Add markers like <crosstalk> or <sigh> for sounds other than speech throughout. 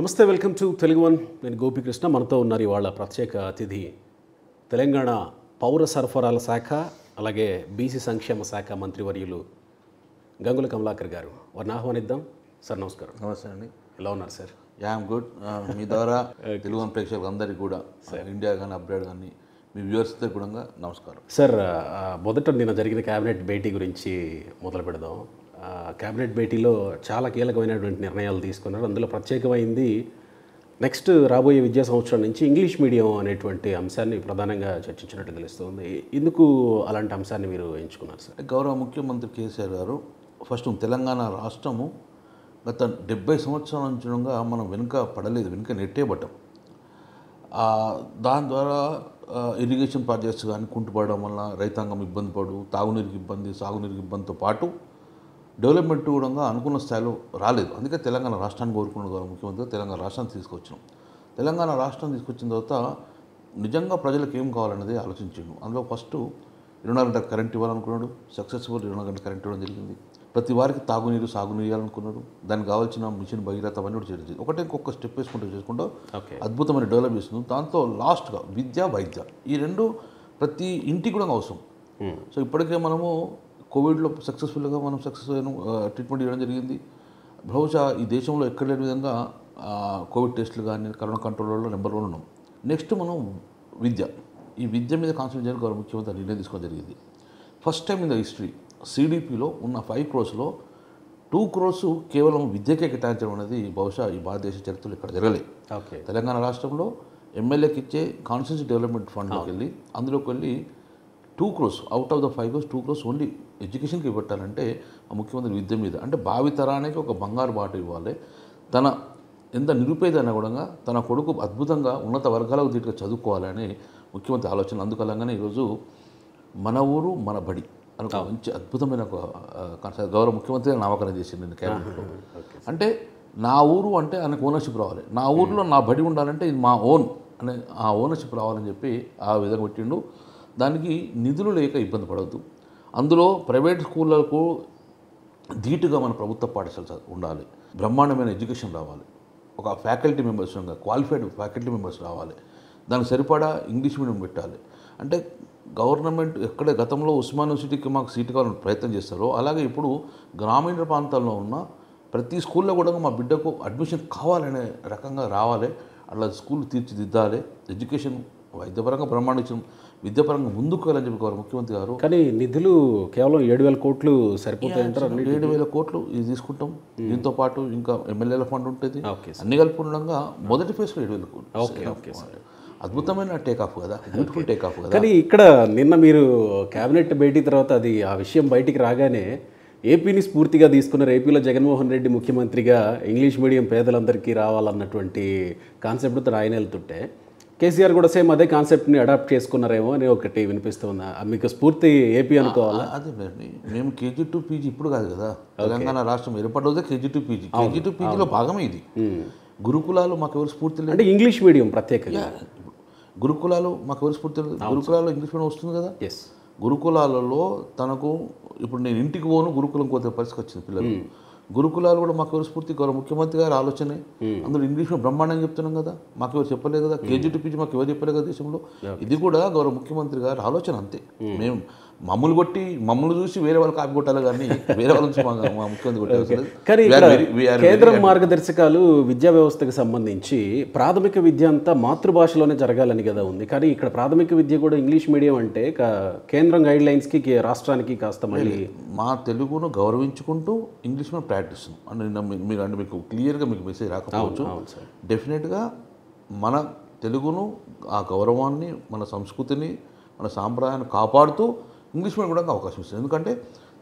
నమస్తే welcome to Telugu one నేను గోపికృష్ణ మనతో ఉన్నారు ఇవాళ ప్రత్యేక అతిథి తెలంగాణ పౌర సరఫరాల శాఖ అలాగే బీసీ సంక్షేమ శాఖ మంత్రివర్యులు గంగుల కమలాకర్ గారు వారిని ఆహ్వానిద్దాం సార్ నమస్కారం నమస్తే అండి ఎలా ఉన్నారు సార్ యామ్ గుడ్ uh, మీ ద్వారా <laughs> తెలుగు ప్రేక్షకులు అందరికీ కూడా ఇండియా కానీ అప్డేట్ కానీ మీ వ్యూవర్స్ కూడా నమస్కారం సార్ uh, మొదట నిన్న జరిగిన క్యాబినెట్ భేటీ గురించి మొదలు పెడదాం కేబినెట్ భేటీలో చాలా కీలకమైనటువంటి నిర్ణయాలు తీసుకున్నారు అందులో ప్రత్యేకమైంది నెక్స్ట్ రాబోయే విద్యా సంవత్సరం నుంచి ఇంగ్లీష్ మీడియం అనేటువంటి అంశాన్ని ప్రధానంగా చర్చించినట్టు తెలుస్తుంది ఎందుకు అలాంటి అంశాన్ని మీరు ఎంచుకున్నారు సార్ గౌరవ ముఖ్యమంత్రి కేసీఆర్ గారు ఫస్ట్ తెలంగాణ రాష్ట్రము గత డెబ్బై సంవత్సరాల నుంచి మనం వెనుక పడలేదు వెనుక నెట్టే పట్టం దాని ద్వారా ఇరిగేషన్ ప్రాజెక్ట్స్ కానీ కుంటుపడడం వల్ల రైతాంగం ఇబ్బంది పడు తాగునీరుకి ఇబ్బంది సాగునీరుకి ఇబ్బందితో పాటు డెవలప్మెంట్ కూడా అనుకున్న స్థాయిలో రాలేదు అందుకే తెలంగాణ రాష్ట్రాన్ని కోరుకున్న ముఖ్యమంత్రి తెలంగాణ రాష్ట్రాన్ని తీసుకొచ్చినాం తెలంగాణ రాష్ట్రం తీసుకొచ్చిన తర్వాత నిజంగా ప్రజలకు ఏం కావాలనేది ఆలోచించాడు అందులో ఫస్ట్ ఇరవై నాలుగు గంటల కరెంట్ ఇవ్వాలనుకున్నాడు సక్సెస్ఫుల్ ఇరవై నాలుగు గంటల కరెంట్ ఇవ్వడం జరిగింది ప్రతి వారికి తాగునీరు సాగునీరు ఇవ్వాలనుకున్నాడు దానికి కావాల్సిన మిషన్ భగీరథ అవన్నీ కూడా చేయడం ఒకటే ఇంకొక స్టెప్ వేసుకుంటూ చేసుకుంటూ అద్భుతమైన డెవలప్ చేస్తుంది దాంతో లాస్ట్గా విద్య వైద్య ఈ రెండు ప్రతి ఇంటికి కూడా అవసరం సో ఇప్పటికే మనము కోవిడ్లో సక్సెస్ఫుల్గా మనం సక్సెస్ అయిన ట్రీట్మెంట్ ఇవ్వడం జరిగింది బహుశా ఈ దేశంలో ఎక్కడ లేని విధంగా కోవిడ్ టెస్టులు కానీ కరోనా కంట్రోల్లో నెంబర్ వన్ ఉన్నాం నెక్స్ట్ మనం విద్య ఈ విద్య మీద కాన్సన్ట్రేట్ చేయాలి గౌరవ ముఖ్యమంత్రి నిర్ణయం తీసుకోవడం జరిగింది first time in the history సిడిపిలో ఉన్న ఫైవ్ క్రోర్స్లో టూ క్రోర్స్ కేవలం విద్యకే కేటాయించడం అనేది బహుశా ఈ భారతదేశ చరిత్రలో ఇక్కడ జరగలేదు ఓకే తెలంగాణ రాష్ట్రంలో ఎమ్మెల్యేకి ఇచ్చే కాన్స్టిట్యూన్సీ డెవలప్మెంట్ ఫండ్లోకి వెళ్ళి అందులోకి వెళ్ళి two crores out of the five crores two crores only ఎడ్యుకేషన్కి పెట్టాలంటే ముఖ్యమంత్రి విద్య మీద అంటే భావితరానికి ఒక బంగారు బాట ఇవ్వాలి తన ఎంత నిరుపేద కూడా తన కొడుకు అద్భుతంగా ఉన్నత వర్గాలకు దీటిగా చదువుకోవాలని ముఖ్యమంత్రి ఆలోచన అందుకలంగానే ఈరోజు మన ఊరు మన బడి అని ఒక మంచి అద్భుతమైన ఒక గౌరవ ముఖ్యమంత్రి నామకరణం చేసింది నేను క్యాబినెట్లో అంటే నా ఊరు అంటే ఆయనకు ఓనర్షిప్ రావాలి నా ఊరిలో నా బడి ఉండాలంటే ఇది మా ఓన్ అనే ఆ ఓనర్షిప్ రావాలని చెప్పి ఆ విధంగా పెట్టిండు దానికి నిధులు లేక ఇబ్బంది పడవద్దు అందులో ప్రైవేట్ స్కూళ్ళకు ధీటుగా మన ప్రభుత్వ పాఠశాల ఉండాలి బ్రహ్మాండమైన ఎడ్యుకేషన్ రావాలి ఒక faculty members qualified faculty members రావాలి దానికి సరిపడా ఇంగ్లీష్ మీడియం పెట్టాలి అంటే గవర్నమెంట్ ఎక్కడ గతంలో ఉస్మాన్ యూనివర్సిటీకి మాకు సీటు కావాలని ప్రయత్నం చేస్తారో అలాగే ఇప్పుడు గ్రామీణ ప్రాంతాల్లో ఉన్న ప్రతి స్కూల్లో కూడా మా బిడ్డకు అడ్మిషన్ కావాలనే రకంగా రావాలి అట్లా స్కూల్ తీర్చిదిద్దాలి ఎడ్యుకేషన్ వైద్యపరంగా ప్రమాణించడం విద్యాపరంగా ముందుకు వెళ్ళని చెప్పి ముఖ్యమంత్రి గారు కానీ నిధులు కేవలం ఏడు వేల కోట్లు సరిపోతాయంటారు ఏడు వేల కోట్లు ఇది తీసుకుంటాం దీంతో పాటు ఇంకా ఎమ్మెల్యేల ఫండ్ ఉంటుంది అన్ని కలిపి ఉండగా మొదటి ఫేజ్లో ఏడు వేల కోట్లు ఓకే ఓకే అద్భుతమైన టేక్ ఆఫ్ కదా బ్యూటిఫుల్ టేక్ ఆఫ్ కదా కానీ ఇక్కడ నిన్న మీరు కేబినెట్ భేటీ తర్వాత అది ఆ విషయం బయటికి రాగానే ఏపీని స్ఫూర్తిగా తీసుకున్నారు ఏపీలో జగన్మోహన్ రెడ్డి ముఖ్యమంత్రిగా ఇంగ్లీష్ మీడియం పేదలందరికీ రావాలన్నటువంటి కాన్సెప్ట్తో ఆయన వెళ్తుంటే కేసీఆర్ కూడా సేమ్ అదే కాన్సెప్ట్ని అడాప్ట్ చేసుకున్నారేమో అని ఒకటి వినిపిస్తుంది మీకు స్ఫూర్తి ఏపీ అనుకోవాలా అదే మేము కేజీ టు పీజీ ఇప్పుడు కాదు కదా తెలంగాణ రాష్ట్రం ఏర్పడలేదే KG to PG KG to పీజీలో భాగమే ఇది గురుకులాలు మాకు ఎవరు స్ఫూర్తి లేదు అంటే ఇంగ్లీష్ మీడియం ప్రత్యేకంగా గురుకులాలు మాకు ఎవరు స్ఫూర్తి లేదు ఇంగ్లీష్ మీడియం వస్తుంది కదా ఎస్ గురుకులాలలో తనకు ఇప్పుడు నేను ఇంటికి పోను గురుకులం కోతే పరిస్థితి వచ్చింది పిల్లలు గురుకులాలు కూడా మాకు స్ఫూర్తి గౌరవ ముఖ్యమంత్రి గారు ఆలోచనే hmm. అందులో ఇంగ్లీష్లో బ్రహ్మాండంగా చెప్తున్నాం కదా మాకు ఎవరు చెప్పలేదు కదా hmm. కేజీ టూ పీజీ మాకు ఎవరు చెప్పలేదు కదా దేశంలో ఇది కూడా గౌరవ ముఖ్యమంత్రి గారు ఆలోచన అంతే hmm. మేము మమ్మల్ని కొట్టి మమ్మల్ని చూసి వేరే వాళ్ళు కాపీ కొట్టాలి కానీ వేరే వాళ్ళ నుంచి మా ముఖ్యమంత్రి కొట్టాలి మార్గదర్శకాలు విద్యా వ్యవస్థకు సంబంధించి ప్రాథమిక విద్య అంతా మాతృభాషలోనే జరగాలని కదా ఉంది కానీ ఇక్కడ ప్రాథమిక విద్య కూడా ఇంగ్లీష్ మీడియం అంటే కేంద్రం గైడ్ లైన్స్కి రాష్ట్రానికి కాస్త మళ్ళీ మా తెలుగును గౌరవించుకుంటూ ఇంగ్లీష్ మీద ప్రాక్టీస్ అండ్ మీరు అంటే మీకు క్లియర్గా మీకు మెసేజ్ రాకపోవచ్చు డెఫినెట్గా మన తెలుగును ఆ గౌరవాన్ని మన సంస్కృతిని మన సాంప్రదాయాన్ని కాపాడుతూ ఇంగ్లీష్ మీడియం కూడా అవకాశం ఇస్తుంది ఎందుకంటే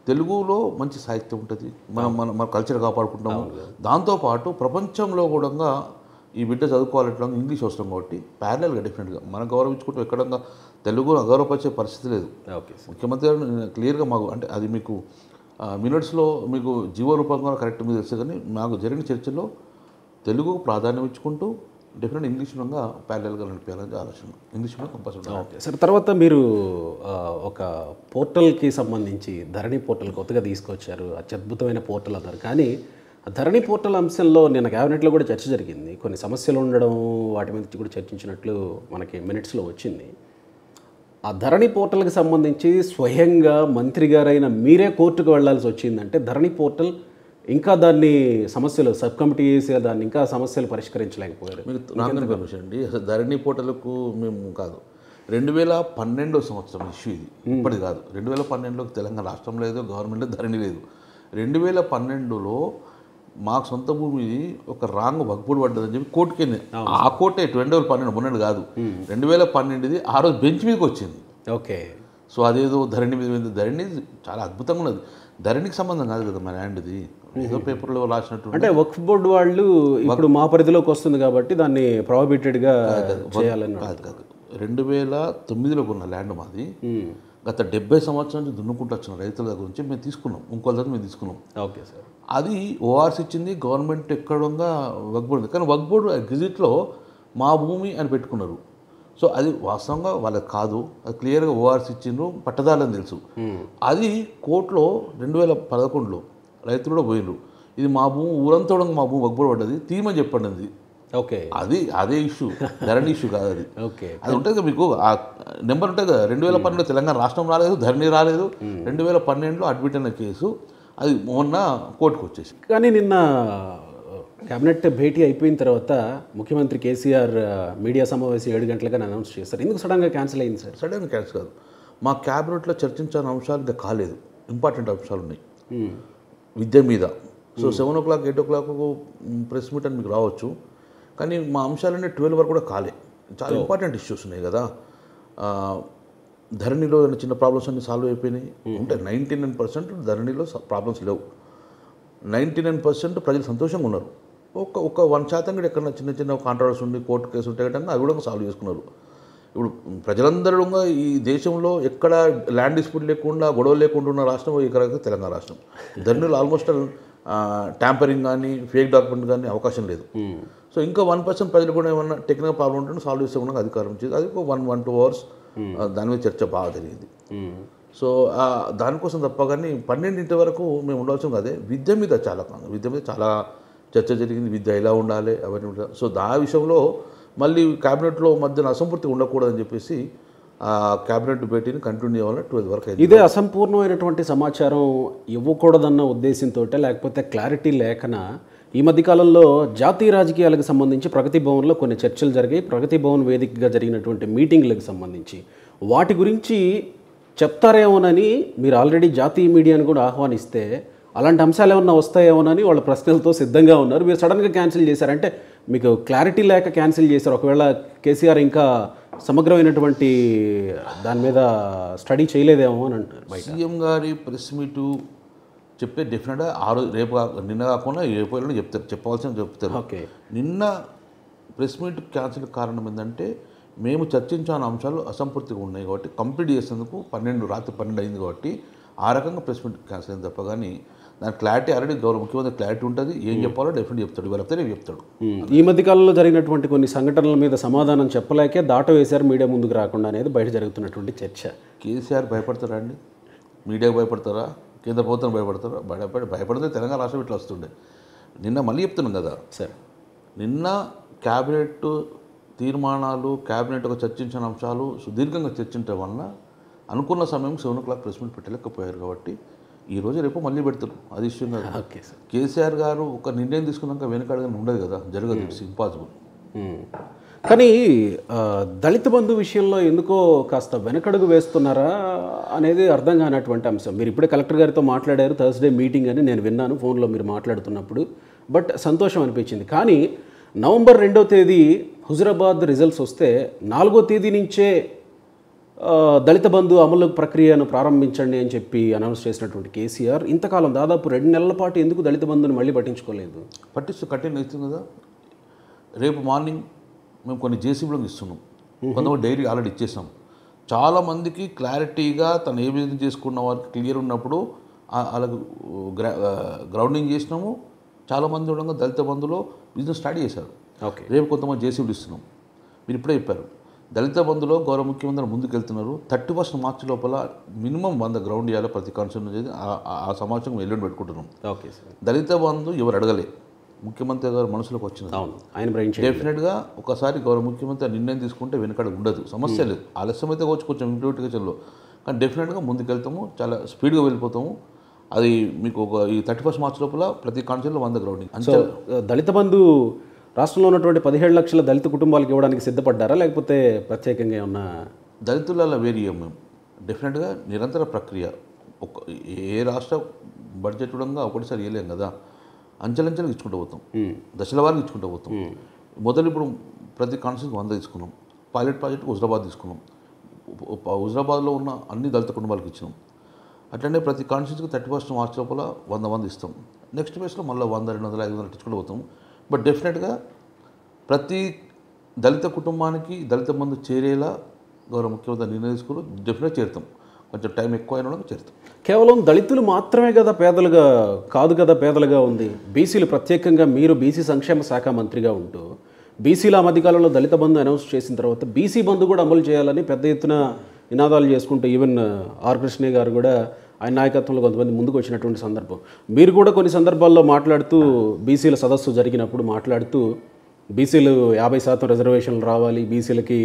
తెలుగులో మంచి సాహిత్యం ఉంటుంది మనం మన మన కల్చర్ కాపాడుకుంటాము దాంతోపాటు ప్రపంచంలో కూడా ఈ బిడ్డ చదువుకోవాలంటే ఇంగ్లీష్ అవసరం కాబట్టి ప్యారలల్గా డెఫినెట్గా మనం గౌరవించుకుంటూ ఎక్కడంగా తెలుగును అగౌరవపరిచే పరిస్థితి లేదు ముఖ్యమంత్రి గారు క్లియర్గా మాకు అంటే అది మీకు మినిట్స్లో మీకు జీవరూపంగా కరెక్ట్ మీద తెలుసు కానీ నాకు జరిగిన చర్చలో తెలుగు ప్రాధాన్యం ఇచ్చుకుంటూ డెఫినెట్ ఇంగ్లీష్ పరంగా ప్యారలల్గా నడిపేయాలని ఆలోచన ఇంగ్లీష్ పరంగా కంపల్సరీ సరే తర్వాత మీరు ఒక పోర్టల్కి సంబంధించి ధరణి పోర్టల్ కొత్తగా తీసుకొచ్చారు అత్యద్భుతమైన పోర్టల్ అన్నారు కానీ ధరణి పోర్టల్ అంశంలో నిన్న క్యాబినెట్లో కూడా చర్చ జరిగింది కొన్ని సమస్యలు ఉండడం వాటి మీద కూడా చర్చించినట్లు మనకి మినిట్స్లో వచ్చింది ఆ ధరణి పోర్టల్కి సంబంధించి స్వయంగా మంత్రి గారైన మీరే కోర్టుకు వెళ్లాల్సి వచ్చిందంటే ధరణి పోర్టల్ ఇంకా దాన్ని సమస్యలు సబ్ కమిటీ వేసి దాన్ని ఇంకా సమస్యలు పరిష్కరించలేకపోయారు మీరు నాన్న పర్మిషన్ అండి అసలు ధరణి పోటలకు మేము కాదు రెండు వేల పన్నెండో సంవత్సరం ఇష్యూ ఇది ఇప్పటి కాదు రెండు వేల పన్నెండులోకి తెలంగాణ రాష్ట్రం లేదు గవర్నమెంట్ ధరణి లేదు రెండు వేల పన్నెండులో మాకు సొంత భూమి ఒక రాంగ్ వగ్పూడి పడ్డదని చెప్పి కోర్టు కింద ఆ కోర్టే రెండు వేల పన్నెండు మొన్నటి కాదు రెండు వేల పన్నెండుది ఆ రోజు బెంచ్ మీదకి వచ్చింది ఓకే సో అదేదో ధరణి మీద ధరణి చాలా అద్భుతంగా ఉన్నది ధరణికి సంబంధం కాదు కదా మా ల్యాండ్ది ఏదో పేపర్లో రాసినట్టు అంటే వక్ఫ్ బోర్డు వాళ్ళు ఇప్పుడు మా పరిధిలోకి వస్తుంది కాబట్టి దాన్ని ప్రాబిటెడ్గా చేయాలని కాదు కాదు రెండు వేల తొమ్మిదిలో ఉన్న ల్యాండ్ మాది గత డెబ్బై సంవత్సరాల నుంచి దున్నుకుంటూ వచ్చిన రైతుల దగ్గర నుంచి మేము తీసుకున్నాం ఇంకో దగ్గర మేము తీసుకున్నాం ఓకే సార్ అది ఓఆర్స్ ఇచ్చింది గవర్నమెంట్ ఎక్కడ ఉందా వక్ బోర్డు కానీ వక్ బోర్డు గిజిట్లో మా భూమి అని పెట్టుకున్నారు సో అది వాస్తవంగా వాళ్ళకి కాదు అది క్లియర్గా ఓఆర్స్ ఇచ్చిండ్రు పట్టదాలని తెలుసు అది కోర్టులో రెండు వేల పదకొండులో రైతులు కూడా పోయినరు ఇది మా భూమి ఊరంతా మా భూమి ఒక్కబడి పడ్డది తీయమని చెప్పండి అది ఓకే అది అదే ఇష్యూ ధరణి ఇష్యూ కాదు అది ఓకే అది ఉంటుంది కదా మీకు ఆ నెంబర్ ఉంటుంది కదా రెండు వేల hmm. పన్నెండు తెలంగాణ రాష్ట్రం రాలేదు ధరణి రాలేదు hmm. రెండు వేల పన్నెండులో అడ్మిట్ అయిన కేసు అది మొన్న కోర్టుకు వచ్చేసి కానీ నిన్న క్యాబినెట్ భేటీ అయిపోయిన తర్వాత ముఖ్యమంత్రి కేసీఆర్ మీడియా సమావేశం ఏడు గంటలకని అనౌన్స్ చేస్తారు ఎందుకు సడన్గా క్యాన్సిల్ అయింది సార్ సడన్గా క్యాన్సిల్ కాదు మా క్యాబినెట్లో చర్చించాల్సిన అంశాలు ఇంకా కాలేదు ఇంపార్టెంట్ అంశాలు ఉన్నాయి hmm. విద్య మీద so hmm. Seven o'clock eight o'clock press meet అని మీకు రావచ్చు కానీ మా అంశాలన్నీ ట్వెల్వ్ వరకు కూడా కాలే చాలా oh. ఇంపార్టెంట్ ఇష్యూస్ ఉన్నాయి కదా ధరణిలో చిన్న ప్రాబ్లమ్స్ అన్ని సాల్వ్ అయిపోయినాయి అంటే hmm. నైంటీ నైన్ పర్సెంట్ ధరణిలో ప్రాబ్లమ్స్ లేవు నైంటీ నైన్ పర్సెంట్ ప్రజలు సంతోషంగా ఉన్నారు ఒక ఒక వన్ శాతం కూడా ఎక్కడ చిన్న చిన్న కాంట్రాక్ట్స్ ఉండి కోర్టు కేసు ఉంటాయి కట్టన్నా అవి కూడా సాల్వ్ చేసుకున్నారు ఇప్పుడు ప్రజలందరూ ఈ దేశంలో ఎక్కడ ల్యాండ్ డిస్ప్యూట్ లేకుండా గొడవలు లేకుండా ఉన్న రాష్ట్రం ఇక్కడ తెలంగాణ రాష్ట్రం ధనులు ఆల్మోస్ట్ ట్యాంపరింగ్ కానీ ఫేక్ డాక్యుమెంట్ కానీ అవకాశం లేదు సో hmm. ఇంకా వన్ పర్సెంట్ ప్రజలు కూడా ఏమన్నా టెక్నికల్ ప్రాబ్లం ఉంటే సాల్వ్ చేసే కూడా అధికారం ఇచ్చేది అది ఒక వన్ వన్ టూ అవర్స్ దాని మీద చర్చ బాగా జరిగింది సో hmm. దానికోసం తప్ప కానీ పన్నెండింటి వరకు మేము ఉండవలసిన అదే విద్య మీద చాలా విద్య మీద చాలా చర్చ జరిగింది విద్య ఎలా ఉండాలి అవన్నీ సో దా విషయంలో మళ్ళీ క్యాబినెట్లో మధ్యన అసంపూర్తి ఉండకూడదని చెప్పేసి క్యాబినెట్ భేటీని కంటిన్యూ అవ్వాలని ట్వెల్వ్ వరకు ఇదే అసంపూర్ణమైనటువంటి సమాచారం ఇవ్వకూడదన్న ఉద్దేశంతో లేకపోతే క్లారిటీ లేఖన ఈ మధ్యకాలంలో జాతీయ రాజకీయాలకు సంబంధించి ప్రగతి భవన్లో కొన్ని చర్చలు జరిగాయి ప్రగతి భవన్ వేదికగా జరిగినటువంటి మీటింగ్లకు సంబంధించి వాటి గురించి చెప్తారేమోనని మీరు ఆల్రెడీ జాతీయ మీడియాను కూడా ఆహ్వానిస్తే అలాంటి అంశాలు ఏమన్నా వస్తాయేమోనని వాళ్ళ ప్రశ్నలతో సిద్ధంగా ఉన్నారు మీరు సడన్గా క్యాన్సిల్ చేశారంటే మీకు క్లారిటీ లేక క్యాన్సిల్ చేశారు ఒకవేళ కేసీఆర్ ఇంకా సమగ్రమైనటువంటి దాని మీద స్టడీ చేయలేదేమో అని అంటారు సీఎం గారి ప్రెస్ మీటు చెప్పే డెఫినెట్గా ఆ రోజు రేపు నిన్న కాకుండా రేపు వెళ్ళిన చెప్తారు చెప్పవలసిన చెప్తారు ఓకే నిన్న ప్రెస్ మీట్ క్యాన్సిల్ కారణం ఏంటంటే మేము చర్చించాన అంశాలు అసంపూర్తిగా ఉన్నాయి కాబట్టి కంప్లీట్ చేసేందుకు పన్నెండు రాత్రి పన్నెండు అయింది కాబట్టి ఆ రకంగా ప్రెస్ మీట్ క్యాన్సిల్ అయింది తప్ప కానీ దాని క్లారిటీ ఆల్రెడీ గౌరవ ముఖ్యమంత్రి క్లారిటీ ఉంటుంది ఏం hmm. చెప్పాలో డెఫినెట్ చెప్తాడు వెళ్ళితే రేపు చెప్తాడు hmm. ఈ మధ్య కాలంలో జరిగినటువంటి కొన్ని సంఘటనల మీద సమాధానం చెప్పలేకే దాట వేశారు మీడియా ముందుకు రాకుండా అనేది బయట జరుగుతున్నటువంటి చర్చ కేసీఆర్ భయపడతారా అండి మీడియాకు భయపడతారా కేంద్ర ప్రభుత్వం భయపడతారా భయపడి భయపడితే తెలంగాణ రాష్ట్రం ఇట్లా వస్తుండే నిన్న మళ్ళీ చెప్తున్నాం కదా సరే నిన్న క్యాబినెట్ తీర్మానాలు క్యాబినెట్ ఒక చర్చించిన అంశాలు సుదీర్ఘంగా చర్చించడం వలన అనుకున్న సమయం seven o'clock press meet పెట్టలేకపోయారు కాబట్టి ఈరోజు రేపు మళ్ళీ పెడతారు అది ఇష్టం కాదు కేసీఆర్ గారు ఒక నిర్ణయం తీసుకున్నాక వెనకాడగానే ఉండదు కదా జరగదు ఇట్స్ hmm. Impossible hmm. కానీ దళిత బంధు విషయంలో ఎందుకో కాస్త వెనకడుగు వేస్తున్నారా అనేది అర్థం కానటువంటి అంశం మీరు ఇప్పుడే కలెక్టర్ గారితో మాట్లాడారు థర్స్డే మీటింగ్ అని నేను విన్నాను ఫోన్లో మీరు మాట్లాడుతున్నప్పుడు బట్ సంతోషం అనిపించింది కానీ నవంబర్ రెండో తేదీ హుజరాబాద్ రిజల్ట్స్ వస్తే నాలుగో తేదీ నుంచే దళిత బంధు అమలు ప్రక్రియను ప్రారంభించండి అని చెప్పి అనౌన్స్ చేసినటువంటి కేసీఆర్ ఇంతకాలం దాదాపు రెండు నెలల పాటు ఎందుకు దళిత బంధుని మళ్ళీ పట్టించుకోలేదు పట్టిస్తూ కట్టిన ఇస్తుంది కదా రేపు మార్నింగ్ మేము కొన్ని జేసీబీలకు ఇస్తున్నాం కొంతమంది డైరీ ఆల్రెడీ ఇచ్చేసాం చాలామందికి క్లారిటీగా తను ఏ విధంగా చేసుకున్న వారికి క్లియర్ ఉన్నప్పుడు వాళ్ళకు గ్రౌండింగ్ చేసినాము చాలామంది ఉండగా దళిత బంధులో బిజినెస్ స్టార్ట్ చేశారు ఓకే రేపు కొంతమంది జేసీబీలు ఇస్తున్నాం మీరు ఇప్పుడే చెప్పారు దళిత బంధులో గౌరవ ముఖ్యమంత్రి ముందుకెళ్తున్నారు థర్టీ ఫస్ట్ మార్చి లోపల మినిమం వంద గ్రౌండ్ ఇవ్వాలి ప్రతి చేసి ఆ సమాచారం ఎల్లుండి పెట్టుకుంటున్నాం ఓకే సార్ దళిత బంధు ఎవరు అడగలే ముఖ్యమంత్రి గారు మనసులోకి వచ్చింది అవును ఆయన డెఫినెట్గా ఒకసారి గౌరవ ముఖ్యమంత్రి నిర్ణయం తీసుకుంటే వెనకడ ఉండదు సమస్య లేదు ఆలస్యం అయితే వచ్చి కొంచెం ఇంప్లిమెంటేషన్లో కానీ డెఫినెట్గా ముందుకెళ్తాము చాలా స్పీడ్గా వెళ్ళిపోతాము అది మీకు ఒక ఈ థర్టీ ఫస్ట్ మార్చ్ లోపల ప్రతి కాన్సెప్ట్లో వంద గ్రౌండింగ్ అంటే దళిత బంధు రాష్ట్రంలో ఉన్నటువంటి పదిహేడు లక్షల దళిత కుటుంబాలకు ఇవ్వడానికి సిద్ధపడ్డారా లేకపోతే ప్రత్యేకంగా ఏమన్నా దళితులలో వేరియం మేము డెఫినెట్గా నిరంతర ప్రక్రియ ఒక ఏ రాష్ట్ర బడ్జెట్ ఉండగా ఒకటిసారి వేయలేం కదా అంచెలంచెలు ఇచ్చుకుంటూ పోతాం దశల వారికి ఇచ్చుకుంటూ పోతాం మొదలు ఇప్పుడు ప్రతి కాన్స్టిట్యూన్సీ వంద తీసుకున్నాం పైలట్ ప్రాజెక్ట్ హుజరాబాద్ తీసుకున్నాం హుజరాబాద్లో ఉన్న అన్ని దళిత కుటుంబాలకు ఇచ్చినాం అట్లనే ప్రతి కాన్స్టిట్యూన్సీకి థర్టీ ఫస్ట్ మార్చి లోపల వంద మంది ఇస్తాం నెక్స్ట్ ఫేస్లో మళ్ళీ వంద రెండు వందల ఐదు వందలు ఇచ్చుకుంటూ పోతాం బట్ డెఫినెట్గా ప్రతి దళిత కుటుంబానికి దళిత మందు చేరేలా గౌరవ ముఖ్యమంత్రి నిర్ణయం తీసుకుని డెఫినెట్ చేరుతాం కొంచెం టైం ఎక్కువ అయిన చేరుతాం కేవలం దళితులు మాత్రమే కదా పేదలుగా కాదు కదా పేదలుగా ఉంది బీసీలు ప్రత్యేకంగా మీరు బీసీ సంక్షేమ శాఖ మంత్రిగా ఉంటూ బీసీల మధ్యకాలంలో దళిత బంధు అనౌన్స్ చేసిన తర్వాత బీసీ బంధు కూడా అమలు చేయాలని పెద్ద ఎత్తున నినాదాలు చేసుకుంటూ ఈవెన్ ఆర్ కృష్ణయ్య గారు కూడా ఆయన నాయకత్వంలో కొంతమంది ముందుకు వచ్చినటువంటి సందర్భం మీరు కూడా కొన్ని సందర్భాల్లో మాట్లాడుతూ బీసీల సదస్సు జరిగినప్పుడు మాట్లాడుతూ బీసీలు యాభై శాతం రిజర్వేషన్లు రావాలి బీసీలకి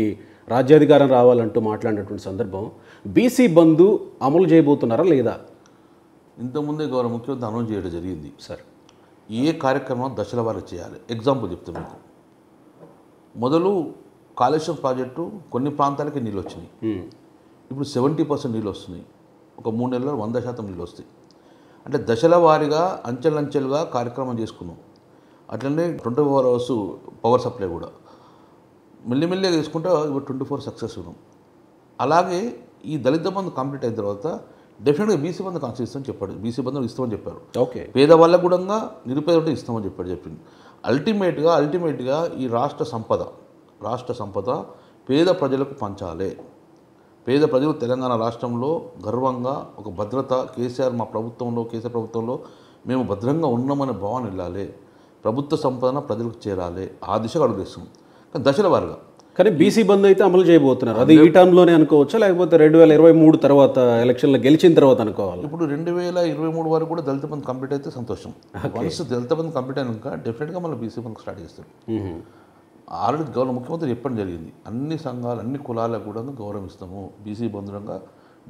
రాజ్యాధికారం రావాలంటూ మాట్లాడినటువంటి సందర్భం బీసీ బంధు అమలు చేయబోతున్నారా లేదా ఇంతకుముందే గౌరవ ముఖ్యమంత్రి అనౌన్స్ చేయడం జరిగింది సార్ ఏ కార్యక్రమం దశల వారికి చేయాలి ఎగ్జాంపుల్ చెప్తాను మీకు మొదలు కాళేశ్వరం ప్రాజెక్టు కొన్ని ప్రాంతాలకి నీళ్ళు వచ్చినాయి ఇప్పుడు సెవెంటీ పర్సెంట్ నీళ్ళు వస్తున్నాయి ఒక మూడు నెలల్లో వంద శాతం నీళ్ళు వస్తాయి అంటే దశల వారీగా అంచెలంచెలుగా కార్యక్రమం చేసుకున్నాం అట్లనే twenty four hours power supply కూడా మెల్లిమెల్లిగా తీసుకుంటే ఇప్పుడు ట్వంటీ ఫోర్ సక్సెస్ ఉన్నాం అలాగే ఈ దళిత బంధు కంప్లీట్ అయిన తర్వాత డెఫినెట్గా బీసీ బంధు కాన్స్టిట్యూషన్ చెప్పాడు బీసీ బంధువులు ఇస్తామని చెప్పారు ఓకే పేద వాళ్ళకు కూడా నిరుపేద ఉంటే ఇస్తామని చెప్పాడు చెప్పింది అల్టిమేట్గా అల్టిమేట్గా ఈ రాష్ట్ర సంపద రాష్ట్ర సంపద పేద ప్రజలకు పంచాలి పేద ప్రజలు తెలంగాణ రాష్ట్రంలో గర్వంగా ఒక భద్రత కేసీఆర్ మా ప్రభుత్వంలో కేసీఆర్ ప్రభుత్వంలో మేము భద్రంగా ఉన్నామనే భావన వెళ్ళాలి ప్రభుత్వ సంపాదన ప్రజలకు చేరాలి ఆ దిశగా అడుగులేస్తున్నాం కానీ దశల వారుగా కానీ బీసీ బంద్ అయితే అమలు చేయబోతున్నారు అది ఈ టైంలోనే అనుకోవచ్చా లేకపోతే రెండు వేల ఇరవై మూడు తర్వాత ఎలక్షన్లో గెలిచిన తర్వాత అనుకోవాలి ఇప్పుడు రెండు వేల ఇరవై మూడు వరకు కూడా దళిత బంద్ కంప్లీట్ అయితే సంతోషం వన్స్ దళిత బంద్ కంప్లీట్ అయినాక డెఫినెట్గా మళ్ళీ బీసీ బంద్ స్టార్ట్ చేస్తారు ఆల్రెడీ గవర్నర్ ముఖ్యమంత్రి చెప్పడం జరిగింది అన్ని సంఘాలు అన్ని కులాలకు కూడా గౌరవిస్తాము బీసీ బంధురంగా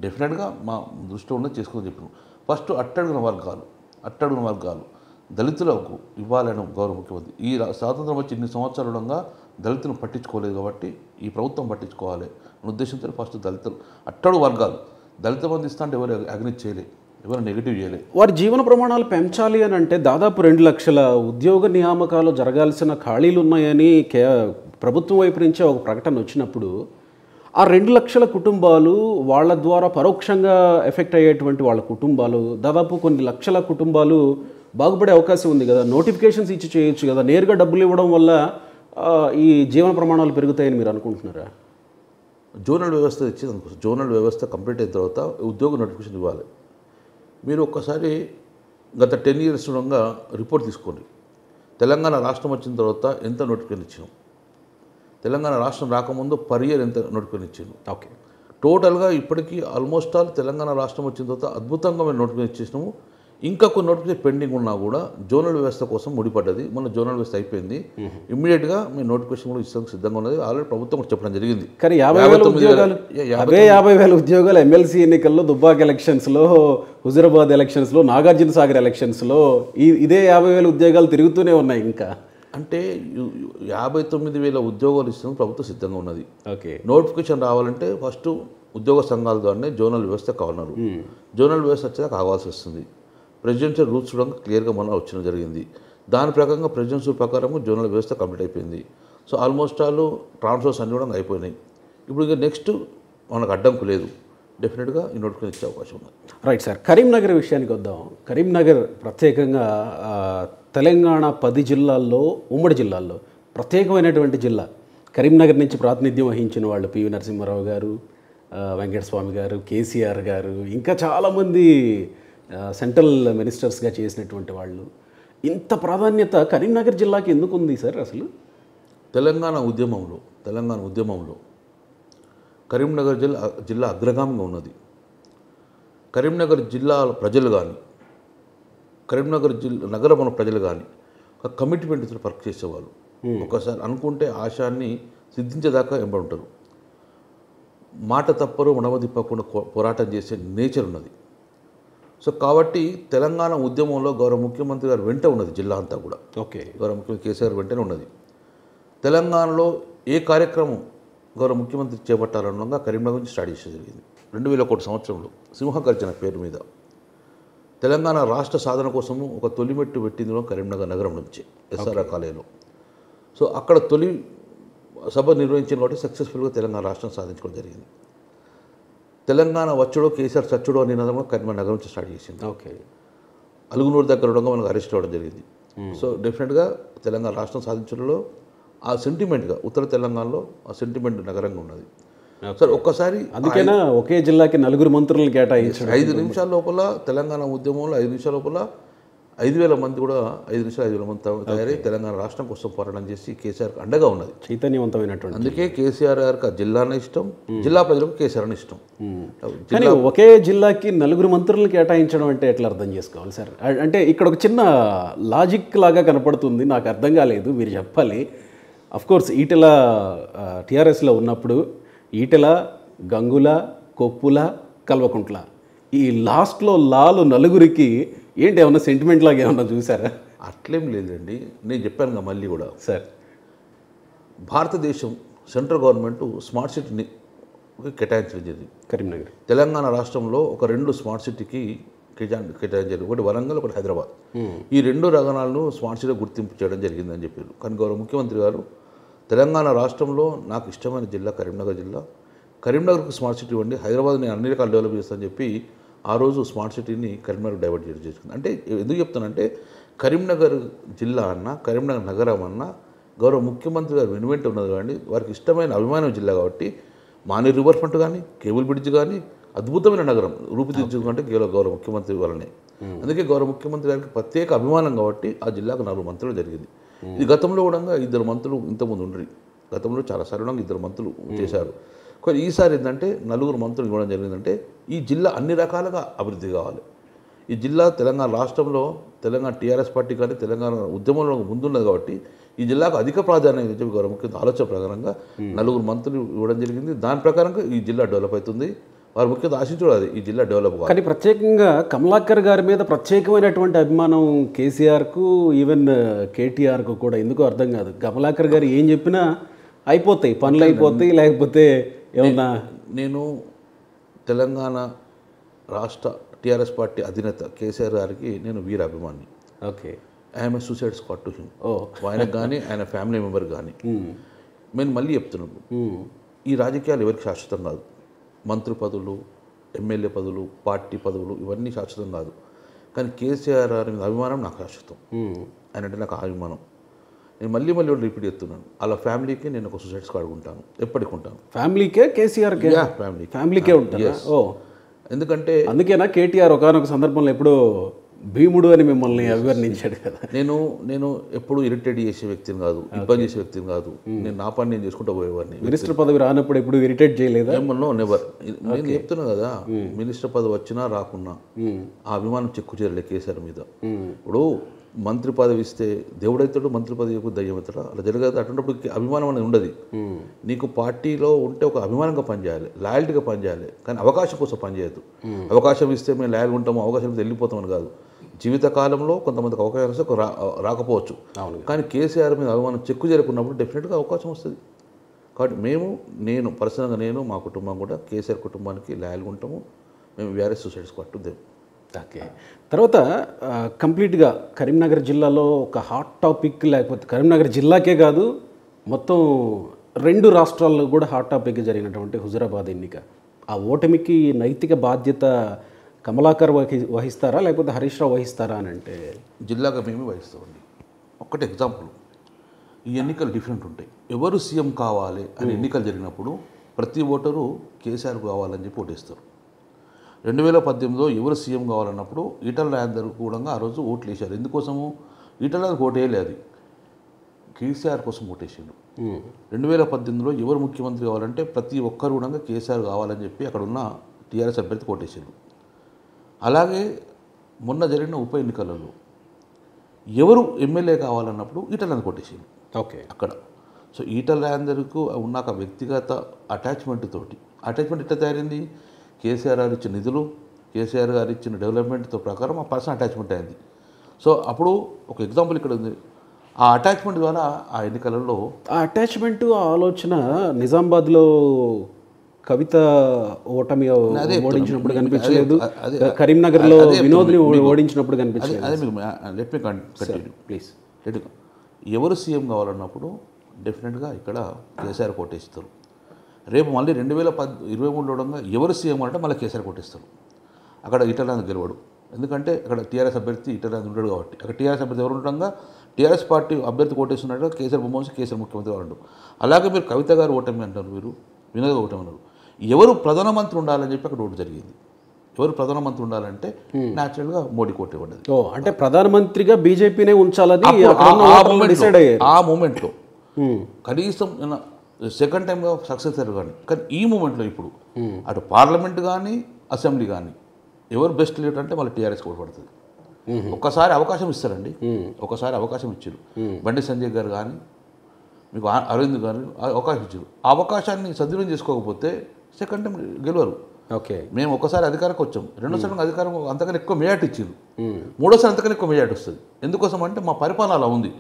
డెఫినెట్గా మా దృష్టిలో ఉన్నది చేసుకుని చెప్పినాం ఫస్ట్ అట్టడుగున వర్గాలు అట్టడుగున వర్గాలు దళితులకు ఇవ్వాలని గౌరవ ముఖ్యమంత్రి ఈ స్వాతంత్రం వచ్చి ఇన్ని సంవత్సరాలుగా దళితులను పట్టించుకోలేదు కాబట్టి ఈ ప్రభుత్వం పట్టించుకోవాలి అని ఉద్దేశంతో ఫస్ట్ దళితులు అట్టడు వర్గాలు దళిత మంది ఇస్తా అంటే ఎవరు అగ్ని చేయలేదు నెగిటివ్ చేయలేదు వారి జీవన ప్రమాణాలు పెంచాలి అని అంటే దాదాపు రెండు లక్షల ఉద్యోగ నియామకాలు జరగాల్సిన ఖాళీలు ఉన్నాయని కే ప్రభుత్వం వైపు నుంచే ఒక ప్రకటన వచ్చినప్పుడు ఆ రెండు లక్షల కుటుంబాలు వాళ్ళ ద్వారా పరోక్షంగా ఎఫెక్ట్ అయ్యేటువంటి వాళ్ళ కుటుంబాలు దాదాపు కొన్ని లక్షల కుటుంబాలు బాగుపడే అవకాశం ఉంది కదా నోటిఫికేషన్స్ ఇచ్చి చేయొచ్చు కదా నేరుగా డబ్బులు ఇవ్వడం వల్ల ఈ జీవన ప్రమాణాలు పెరుగుతాయని మీరు అనుకుంటున్నారా జోనల్ వ్యవస్థ ఇచ్చింది జోనల్ వ్యవస్థ కంప్లీట్ అయిన తర్వాత ఉద్యోగ నోటిఫికేషన్ ఇవ్వాలి మీరు ఒక్కసారి గత టెన్ ఇయర్స్ నుంగా రిపోర్ట్ తీసుకోండి తెలంగాణ రాష్ట్రం వచ్చిన తర్వాత ఎంత నోటిఫికేషన్ ఇచ్చినాం తెలంగాణ రాష్ట్రం రాకముందు పర్ ఇయర్ ఎంత నోటిఫికేషన్ ఇచ్చిండు ఓకే టోటల్గా ఇప్పటికీ ఆల్మోస్ట్ ఆల్ తెలంగాణ రాష్ట్రం వచ్చిన తర్వాత అద్భుతంగా మేము నోటిఫికేషన్ ఇచ్చేసినాము ఇంకా కొన్ని నోటిఫికేషన్ పెండింగ్ ఉన్నా కూడా జోనల్ వ్యవస్థ కోసం ముడిపడ్డది మన జోనల్ వ్యవస్థ అయిపోయింది ఇమ్మీడియట్గా మీ నోటిఫికేషన్ కూడా ఇష్టం సిద్ధంగా ఉన్నది ఆల్రెడీ ప్రభుత్వం కూడా చెప్పడం జరిగింది కానీ యాభై వేల ఉద్యోగాలు అదే యాభై వేల ఉద్యోగాలు ఎమ్మెల్సీ ఎన్నికల్లో దుబ్బాక్ ఎలక్షన్స్లో హుజరాబాద్ ఎలక్షన్స్లో నాగార్జున సాగర్ ఎలక్షన్స్లో ఈ ఇదే యాభై వేల ఉద్యోగాలు తిరుగుతూనే ఉన్నాయి ఇంకా అంటే యాభై తొమ్మిది వేల ఉద్యోగాలు ఇస్తున్న ప్రభుత్వం సిద్ధంగా ఉన్నది ఓకే నోటిఫికేషన్ రావాలంటే ఫస్ట్ ఉద్యోగ సంఘాల ద్వారానే జోనల్ వ్యవస్థ కావాలన్నారు జోనల్ వ్యవస్థ వచ్చాక కావాల్సి వస్తుంది ప్రెసిడెన్షియల్ రూల్స్ కూడా క్లియర్గా మనం వచ్చిన జరిగింది దాని ప్రకారంగా ప్రెసిడెన్స్ ప్రకారం జోనల్ వ్యవస్థ కంప్లీట్ అయిపోయింది సో ఆల్మోస్ట్ ఆల్ ట్రాన్స్ఫర్స్ అన్ని కూడా అయిపోయినాయి ఇప్పుడు ఇక నెక్స్ట్ మనకు అడ్డంకు లేదు డెఫినెట్గా ఈ నోటిఫికేషన్ ఇచ్చే అవకాశం ఉంది రైట్ సార్ కరీంనగర్ విషయానికి వద్దాం కరీంనగర్ ప్రత్యేకంగా తెలంగాణ పది జిల్లాల్లో ఉమ్మడి జిల్లాల్లో ప్రత్యేకమైనటువంటి జిల్లా కరీంనగర్ నుంచి ప్రాతినిధ్యం వహించిన వాళ్ళు పివి నరసింహారావు గారు వెంకటస్వామి గారు కేసీఆర్ గారు ఇంకా చాలామంది సెంట్రల్ మినిస్టర్స్గా చేసినటువంటి వాళ్ళు ఇంత ప్రాధాన్యత కరీంనగర్ జిల్లాకి ఎందుకు ఉంది సార్ అసలు తెలంగాణ ఉద్యమంలో తెలంగాణ ఉద్యమంలో కరీంనగర్ జిల్లా జిల్లా అగ్రగామంగా ఉన్నది కరీంనగర్ జిల్లా ప్రజలు కానీ కరీంనగర్ జిల్లా నగరం ప్రజలు కానీ ఒక కమిట్మెంట్తో వర్క్ చేసేవాళ్ళు ఒకసారి అనుకుంటే ఆశాన్ని సిద్ధించేదాకా ఎంబడి ఉంటారు మాట తప్పరు ఉండవ తిప్పకుండా పోరాటం చేసే నేచర్ ఉన్నది సో కాబట్టి తెలంగాణ ఉద్యమంలో గౌరవ ముఖ్యమంత్రి గారు వెంట ఉన్నది జిల్లా అంతా కూడా ఓకే గౌరవ ముఖ్యమంత్రి కేసీఆర్ వెంటనే ఉన్నది తెలంగాణలో ఏ కార్యక్రమం గౌరవ ముఖ్యమంత్రి చేపట్టాలనుగా కరీంనగర్ నుంచి స్టార్ట్ చేసే జరిగింది రెండు వేల ఒకటి సంవత్సరంలో సింహగర్జన పేరు మీద తెలంగాణ రాష్ట్ర సాధన కోసము ఒక తొలిమెట్టు పెట్టింది కరీంనగర్ నగరం నుంచి ఎస్ఆర్ఆర్ కాలేజీలో సో అక్కడ తొలి సభ నిర్వహించిన కాబట్టి సక్సెస్ఫుల్గా తెలంగాణ రాష్ట్రం సాధించడం జరిగింది తెలంగాణ వచ్చడో కేసీఆర్ చచ్చడో అనే నగరం కూడా కరీంనగర్ నుంచి స్టార్ట్ చేసింది ఓకే అలుగునూరు దగ్గర ఉండగా మనకు అరెస్ట్ అవ్వడం జరిగింది సో డెఫినెట్గా తెలంగాణ రాష్ట్రం సాధించడంలో ఆ సెంటిమెంట్గా ఉత్తర తెలంగాణలో ఆ సెంటిమెంట్ నగరంగా ఉన్నది సార్ ఒక్కసారి అందుకైనా ఒకే జిల్లాకి నలుగురు మంత్రులను కేటాయించారు ఐదు నిమిషాల లోపల తెలంగాణ ఉద్యమంలో ఐదు నిమిషాల లోపల ఐదు వేల మంది కూడా ఐదు నిమిషాలు ఐదు వేల మంది తయారై తెలంగాణ రాష్ట్రం కోసం పోరాటం చేసి కేసీఆర్ అండగా ఉన్నది చైతన్యవంతమైనటువంటి అందుకే కేసీఆర్ గారికి జిల్లానే ఇష్టం జిల్లా ప్రజలకు కేసీఆర్ అని ఇష్టం కానీ ఒకే జిల్లాకి నలుగురు మంత్రులను కేటాయించడం అంటే ఎట్లా అర్థం చేసుకోవాలి సార్ అంటే ఇక్కడ ఒక చిన్న లాజిక్ లాగా కనపడుతుంది నాకు అర్థం కాలేదు మీరు చెప్పాలి కోర్స్ ఈటెల టీఆర్ఎస్లో ఉన్నప్పుడు ఈటెల గంగుల కొప్పుల కల్వకుంట్ల ఈ లాస్ట్లో లాలు నలుగురికి ఏంటి ఏమన్నా సెంటిమెంట్ లాగా ఏమన్నా చూసారా అట్లేం లేదండి నేను చెప్పాను కదా మళ్ళీ కూడా సార్ భారతదేశం సెంట్రల్ గవర్నమెంట్ స్మార్ట్ సిటీని కేటాయించడం జరిగింది కరీంనగర్ తెలంగాణ రాష్ట్రంలో ఒక రెండు స్మార్ట్ సిటీకి కేటాయించారు ఒకటి వరంగల్ ఒకటి హైదరాబాద్ ఈ రెండు రంగనాలను స్మార్ట్ సిటీ గుర్తింపు చేయడం జరిగిందని చెప్పారు కానీ గౌరవ ముఖ్యమంత్రి గారు తెలంగాణ రాష్ట్రంలో నాకు ఇష్టమైన జిల్లా కరీంనగర్ జిల్లా కరీంనగర్కు స్మార్ట్ సిటీ ఇవ్వండి హైదరాబాద్ నేను అన్ని రకాలు డెవలప్ చేస్తానని చెప్పి ఆ రోజు స్మార్ట్ సిటీని కరీంనగర్ డైవర్ట్ చేసుకుంది అంటే ఎందుకు చెప్తానంటే కరీంనగర్ జిల్లా అన్న కరీంనగర్ నగరం అన్న గౌరవ ముఖ్యమంత్రి గారు వెనువెంట ఉన్నది కానీ వారికి ఇష్టమైన అభిమానం జిల్లా కాబట్టి మాని రివర్ ఫ్రంట్ కానీ కేబుల్ బ్రిడ్జ్ కానీ అద్భుతమైన నగరం రూపుదిద్దుకుంటే కేవలం గౌరవ ముఖ్యమంత్రి వల్లనే అందుకే గౌరవ ముఖ్యమంత్రి గారికి ప్రత్యేక అభిమానం కాబట్టి ఆ జిల్లాకు నాలుగు మంత్రులు జరిగింది ఇది గతంలో కూడా ఇద్దరు మంత్రులు ఇంతకుముందు ఉండరు గతంలో చాలాసార్లు ఇద్దరు మంత్రులు చేశారు కొంచెం ఈసారి ఏంటంటే నలుగురు మంత్రులు ఇవ్వడం జరిగిందంటే ఈ జిల్లా అన్ని రకాలుగా అభివృద్ధి కావాలి ఈ జిల్లా తెలంగాణ రాష్ట్రంలో తెలంగాణ టీఆర్ఎస్ పార్టీ కానీ తెలంగాణ ఉద్యమంలో ముందున్నది కాబట్టి ఈ జిల్లాకు అధిక ప్రాధాన్యత ముఖ్యంగా ఆలోచన ప్రకారంగా నలుగురు మంత్రులు ఇవ్వడం జరిగింది దాని ప్రకారంగా ఈ జిల్లా డెవలప్ అవుతుంది వారు ముఖ్యంగా ఆశించడం ఈ జిల్లా డెవలప్ కానీ ప్రత్యేకంగా కమలాకర్ గారి మీద ప్రత్యేకమైనటువంటి అభిమానం కేసీఆర్కు ఈవెన్ కేటీఆర్కు కూడా ఎందుకు అర్థం కాదు కమలాకర్ గారు ఏం చెప్పినా అయిపోతాయి పనులు అయిపోతాయి లేకపోతే ఏమన్నా నేను తెలంగాణ రాష్ట్ర టీఆర్ఎస్ పార్టీ అధినేత కేసీఆర్ గారికి నేను వీర అభిమాని okay I'm suicide scot to him ఆయనకు కానీ ఆయన ఫ్యామిలీ మెంబర్ కానీ నేను మళ్ళీ చెప్తున్నాను ఈ రాజకీయాలు ఎవరికి శాశ్వతం కాదు మంత్రి పదవులు ఎమ్మెల్యే పదవులు పార్టీ పదవులు ఇవన్నీ శాశ్వతం కాదు కానీ కేసీఆర్ గారి మీద అభిమానం నాకు శాశ్వతం ఆయన అంటే నాకు అభిమానం నేను మళ్ళీ మళ్ళీ రిపీట్ చేస్తున్నాను అలా ఫ్యామిలీకి నేను ఒక సూసైడ్స్ స్క్వాడ్ ఉంటాను ఎప్పటికి ఉంటాను ఫ్యామిలీకే కేసీఆర్ ఫ్యామిలీ ఫ్యామిలీకే ఉంటాను ఓ ఎందుకంటే అందుకేనా కేటీఆర్ ఒకనొక సందర్భంలో ఎప్పుడు భీముడు అని మిమ్మల్ని అభివర్ణించాడు కదా నేను నేను ఎప్పుడు ఇరిటేట్ చేసే వ్యక్తిని కాదు ఇబ్బంది చేసే వ్యక్తిని కాదు hmm. నేను నా పని నేను చేసుకుంటూ పోయేవాడిని మినిస్టర్ పదవి రానప్పుడు ఎప్పుడు ఇరిటేట్ చేయలేదు ఏమన్నా నెవర్ నేను చెప్తున్నా కదా hmm. మినిస్టర్ పదవి వచ్చినా రాకున్నా hmm. ఆ అభిమానం చెక్కు చేరలే కేసీఆర్ మీద ఇప్పుడు మంత్రి పదవి ఇస్తే దేవుడైతాడు మంత్రి పదవి దయ్యమవుతాడా అలా జరగదు అటువంటి అభిమానం అనేది ఉండదు నీకు పార్టీలో ఉంటే ఒక అభిమానంగా పనిచేయాలి లాయల్టీగా పనిచేయాలి కానీ అవకాశం కోసం పనిచేయద్దు అవకాశం ఇస్తే మేము లాయల్ ఉంటాము అవకాశం ఇస్తే వెళ్ళిపోతామని కాదు జీవితకాలంలో కొంతమందికి అవకాశం వస్తే రాకపోవచ్చు కానీ కేసీఆర్ మీద అభిమానం చెక్కు జరుగుతున్నప్పుడు డెఫినెట్గా అవకాశం వస్తుంది కాబట్టి మేము నేను పర్సనల్గా నేను మా కుటుంబం కూడా కేసీఆర్ కుటుంబానికి లాయల్గా ఉంటాము మేము వేరే సూసైడ్స్ స్క్వాడ్ ఓకే తర్వాత కంప్లీట్గా కరీంనగర్ జిల్లాలో ఒక హాట్ టాపిక్ లేకపోతే కరీంనగర్ జిల్లాకే కాదు మొత్తం రెండు రాష్ట్రాల్లో కూడా హాట్ టాపిక్ జరిగినటువంటి హుజరాబాద్ ఎన్నిక ఆ ఓటమికి నైతిక బాధ్యత కమలాకర్ వహి వహిస్తారా లేకపోతే హరీష్ రావు వహిస్తారా అని అంటే జిల్లాగా మేమే వహిస్తామండి ఒక్కటి ఎగ్జాంపుల్ ఈ ఎన్నికలు డిఫరెంట్ ఉంటాయి ఎవరు సీఎం కావాలి అని ఎన్నికలు జరిగినప్పుడు ప్రతి ఓటరు కేసీఆర్ కావాలని చెప్పి ఓటేస్తారు రెండు వేల పద్దెనిమిదిలో ఎవరు సీఎం కావాలన్నప్పుడు ఈటల రాజేందర్ కూడా ఆ రోజు ఓట్లు వేశారు ఎందుకోసము ఈటల రాజేందర్ ఓటు వేయలేదు కేసీఆర్ కోసం ఓటేసిండు రెండు వేల పద్దెనిమిదిలో ఎవరు ముఖ్యమంత్రి కావాలంటే ప్రతి ఒక్కరు కూడా కేసీఆర్ కావాలని చెప్పి అక్కడ ఉన్న టీఆర్ఎస్ అభ్యర్థి ఓటేసిండు అలాగే మొన్న జరిగిన ఉప ఎన్నికలలో ఎవరు ఎమ్మెల్యే కావాలన్నప్పుడు ఈటల కొట్టేసింది ఓకే అక్కడ సో ఈటల రాజేందర్కు ఉన్న ఒక వ్యక్తిగత అటాచ్మెంట్ తోటి అటాచ్మెంట్ ఎట్లా తయారైంది కేసీఆర్ గారు ఇచ్చిన నిధులు కేసీఆర్ గారు ఇచ్చిన డెవలప్మెంట్తో ప్రకారం ఆ పర్సన్ అటాచ్మెంట్ అయింది సో అప్పుడు ఒక ఎగ్జాంపుల్ ఇక్కడ ఉంది ఆ అటాచ్మెంట్ ద్వారా ఆ ఎన్నికలలో ఆ అటాచ్మెంట్ ఆలోచన నిజామాబాద్లో కవిత ఓటమి ఓడించినప్పుడు కనిపించలేదు కరీంనగర్లో వినోద్ని ఓడించినప్పుడు కనిపించలేదు అదే ప్లీజ్ ఎవరు సీఎం కావాలన్నప్పుడు డెఫినెట్గా ఇక్కడ కేసీఆర్ కోటేస్తారు రేపు మళ్ళీ రెండు వేల పద్ ఇరవై మూడులో ఉండగా ఎవరు సీఎం అంటే మళ్ళీ కేసీఆర్ కొట్టిస్తారు అక్కడ రాజు గెలవడు ఎందుకంటే అక్కడ టీఆర్ఎస్ అభ్యర్థి ఈటలాంధ్ర ఉంటాడు కాబట్టి అక్కడ టీఆర్ఎస్ అభ్యర్థి ఎవరు ఉండగా టీఆర్ఎస్ పార్టీ అభ్యర్థి కోటేస్తున్నట్టు కేసీఆర్ బొమ్మవంశి కేసీఆర్ ముఖ్యమంత్రి వాళ్ళు అలాగే మీరు కవిత గారు ఓటమి అంటారు మీరు వినోద ఓటమి అన్నారు ఎవరు ప్రధానమంత్రి ఉండాలని చెప్పి అక్కడ ఓటు జరిగింది ఎవరు ప్రధానమంత్రి ఉండాలంటే న్యాచురల్గా మోడీ కోట ఇవ్వండి అంటే ప్రధానమంత్రిగా బీజేపీనే ఉంచాలని ఆ మూమెంట్లో కనీసం సెకండ్ టైం సక్సెస్ కానీ కానీ ఈ మూమెంట్లో ఇప్పుడు hmm. అటు పార్లమెంట్ కానీ అసెంబ్లీ కానీ ఎవరు బెస్ట్ లీడర్ అంటే మళ్ళీ టీఆర్ఎస్ కూడా పడుతుంది hmm. ఒక్కసారి అవకాశం ఇస్తారండి hmm. ఒకసారి అవకాశం ఇచ్చారు బండి సంజయ్ గారు కానీ మీకు అరవింద్ గారు అవకాశం ఇచ్చారు ఆ అవకాశాన్ని సద్వినియోగం చేసుకోకపోతే సెకండ్ టైం గెలవరు ఓకే మేము ఒకసారి అధికారికి వచ్చాం రెండోసారి అధికారం అంతకన్నా ఎక్కువ మేయాటు ఇచ్చింది మూడోసారి అంతకన్నా ఎక్కువ మేయాటు వస్తుంది ఎందుకోసం అంటే మా పరిపాలన అలా ఉంది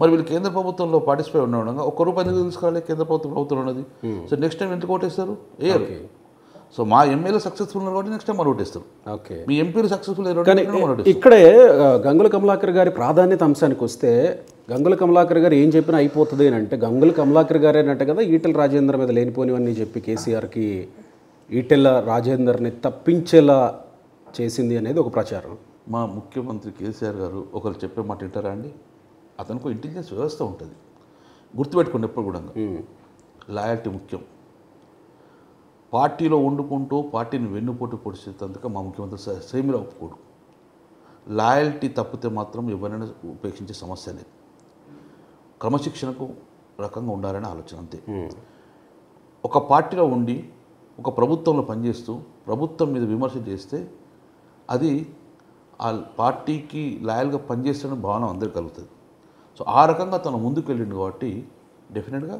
మరి వీళ్ళు కేంద్ర ప్రభుత్వంలో పార్టిసిపేట్ ఉండడం ఒక్క రూపాయి ఎందుకు తీసుకోవాలి కేంద్ర ప్రభుత్వం ప్రభుత్వం ఉన్నది సో నెక్స్ట్ టైం ఎందుకు ఓటేస్తారు ఏ సో మా ఎమ్మెల్యే సక్సెస్ఫుల్ ఉన్నారు కాబట్టి నెక్స్ట్ టైం మరి ఓటేస్తారు ఓకే మీ ఎంపీలు సక్సెస్ఫుల్ ఇక్కడే గంగుల కమలాకర్ గారి ప్రాధాన్యత అంశానికి వస్తే గంగుల కమలాకర్ గారు ఏం చెప్పినా అయిపోతుంది అని అంటే గంగుల కమలాకర్ అంటే కదా ఈటల రాజేంద్ర మీద లేనిపోనివన్నీ చెప్పి కేసీఆర్కి ఈటెల రాజేందర్ని తప్పించేలా చేసింది అనేది ఒక ప్రచారం మా ముఖ్యమంత్రి కేసీఆర్ గారు ఒకరు చెప్పే మాట వింటారా అండి అతనికి ఇంటెలిజెన్స్ వ్యవస్థ ఉంటుంది గుర్తుపెట్టుకోండి ఎప్పుడు కూడా లాయల్టీ ముఖ్యం పార్టీలో వండుకుంటూ పార్టీని వెన్నుపోటు పొడిచేందుకు మా ముఖ్యమంత్రి సేమిలో ఒప్పుకోడు లాయల్టీ తప్పితే మాత్రం ఎవరైనా ఉపేక్షించే సమస్య లేదు క్రమశిక్షణకు రకంగా ఉండాలనే ఆలోచన అంతే ఒక పార్టీలో ఉండి ఒక ప్రభుత్వంలో పనిచేస్తూ ప్రభుత్వం మీద విమర్శ చేస్తే అది ఆ పార్టీకి లాయల్గా పనిచేస్తున్న భావన అందరికి కలుగుతుంది సో ఆ రకంగా తను ముందుకు వెళ్ళిండు కాబట్టి డెఫినెట్గా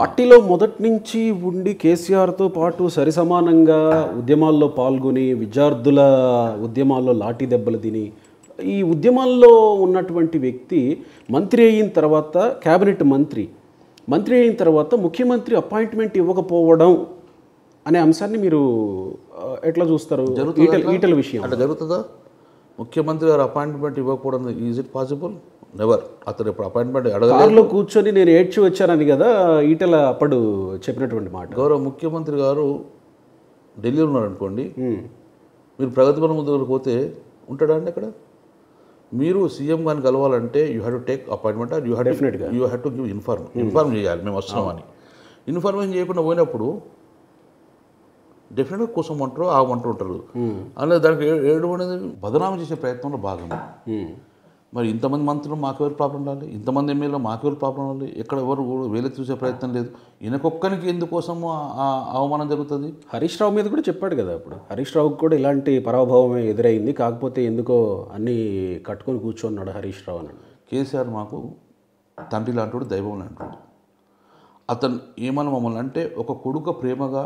పార్టీలో మొదటి నుంచి ఉండి కేసీఆర్తో పాటు సరిసమానంగా ఉద్యమాల్లో పాల్గొని విద్యార్థుల ఉద్యమాల్లో లాఠీ దెబ్బలు తిని ఈ ఉద్యమాల్లో ఉన్నటువంటి వ్యక్తి మంత్రి అయిన తర్వాత క్యాబినెట్ మంత్రి మంత్రి అయిన తర్వాత ముఖ్యమంత్రి అపాయింట్మెంట్ ఇవ్వకపోవడం అనే అంశాన్ని మీరు ఎట్లా చూస్తారు ఈటల విషయం అంటే జరుగుతుందా ముఖ్యమంత్రి గారు అపాయింట్మెంట్ ఇవ్వకూడదు ఈజ్ ఇట్ పాసిబుల్ నెవర్ అతను ఇప్పుడు అపాయింట్మెంట్ అడగలో కూర్చొని నేను ఏడ్చి వచ్చానని కదా ఈటల అప్పుడు చెప్పినటువంటి మాట గౌరవ ముఖ్యమంత్రి గారు ఢిల్లీలో ఉన్నారనుకోండి మీరు ప్రగతి భవన్ దగ్గర పోతే ఉంటాడా అండి అక్కడ మీరు సీఎం గారిని కలవాలంటే you had to take appointment or you had డెఫినెట్గా you had to give inform inform చేయాలి మేము వస్తున్నామని ఇన్ఫర్మేషన్ చేయకుండా పోయినప్పుడు డెఫినెట్గా కోసం అంటారు ఆ వంట ఉంటారు hmm. అలా దానికి ఏడు అనేది బదనామం చేసే ప్రయత్నంలో భాగం hmm. మరి ఇంతమంది మంత్రులు మాకు ఎవరు ప్రాబ్లం రాలి ఇంతమంది ఎమ్మెల్యేలో మాకు ఎవరు ప్రాబ్లం రాలి ఎక్కడ ఎవరు వేలెత్తి చూసే ప్రయత్నం లేదు ఈయనకొక్కరికి ఎందుకోసం అవమానం జరుగుతుంది హరీష్ రావు మీద కూడా చెప్పాడు కదా ఇప్పుడు హరీష్ రావుకి కూడా ఇలాంటి పరాభావమే ఎదురైంది కాకపోతే ఎందుకో అన్నీ కట్టుకొని కూర్చున్నాడు హరీష్ రావు అని కేసీఆర్ మాకు తండ్రి లాంటి దైవం లాంటి అతను ఏమని మమ్మల్ని అంటే ఒక కొడుక ప్రేమగా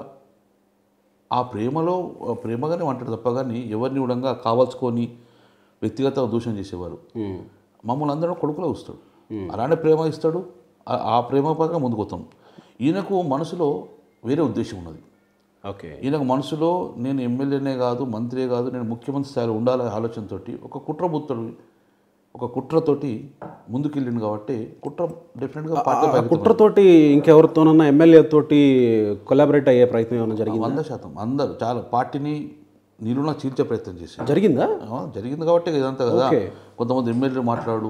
ఆ ప్రేమలో ప్రేమగానే అంటాడు తప్ప కానీ ఎవరిని కూడా కావాల్చుకొని వ్యక్తిగత దూషణ చేసేవారు మమ్మల్ని అందరూ కొడుకులో వస్తాడు అలానే ప్రేమ ఇస్తాడు ఆ ప్రేమ పరంగా ముందుకు వస్తాం ఈయనకు మనసులో వేరే ఉద్దేశం ఉన్నది ఓకే ఈయనకు మనసులో నేను ఎమ్మెల్యేనే కాదు మంత్రి కాదు నేను ముఖ్యమంత్రి స్థాయిలో ఉండాలనే ఆలోచనతోటి ఒక కుట్రబుత్తుడు ఒక కుట్రతోటి ముందుకెళ్ళింది కాబట్టి కుట్ర డెఫినెట్గా కుట్రతోటి ఇంకెవరితోనన్నా ఎమ్మెల్యేతోటి కొలాబరేట్ అయ్యే ప్రయత్నం ఏమైనా జరిగింది వంద శాతం అందరు చాలా పార్టీని నిలువున చీల్చే ప్రయత్నం చేశారు జరిగిందా జరిగింది కాబట్టి ఇదంతా కదా కొంతమంది ఎమ్మెల్యేలు మాట్లాడు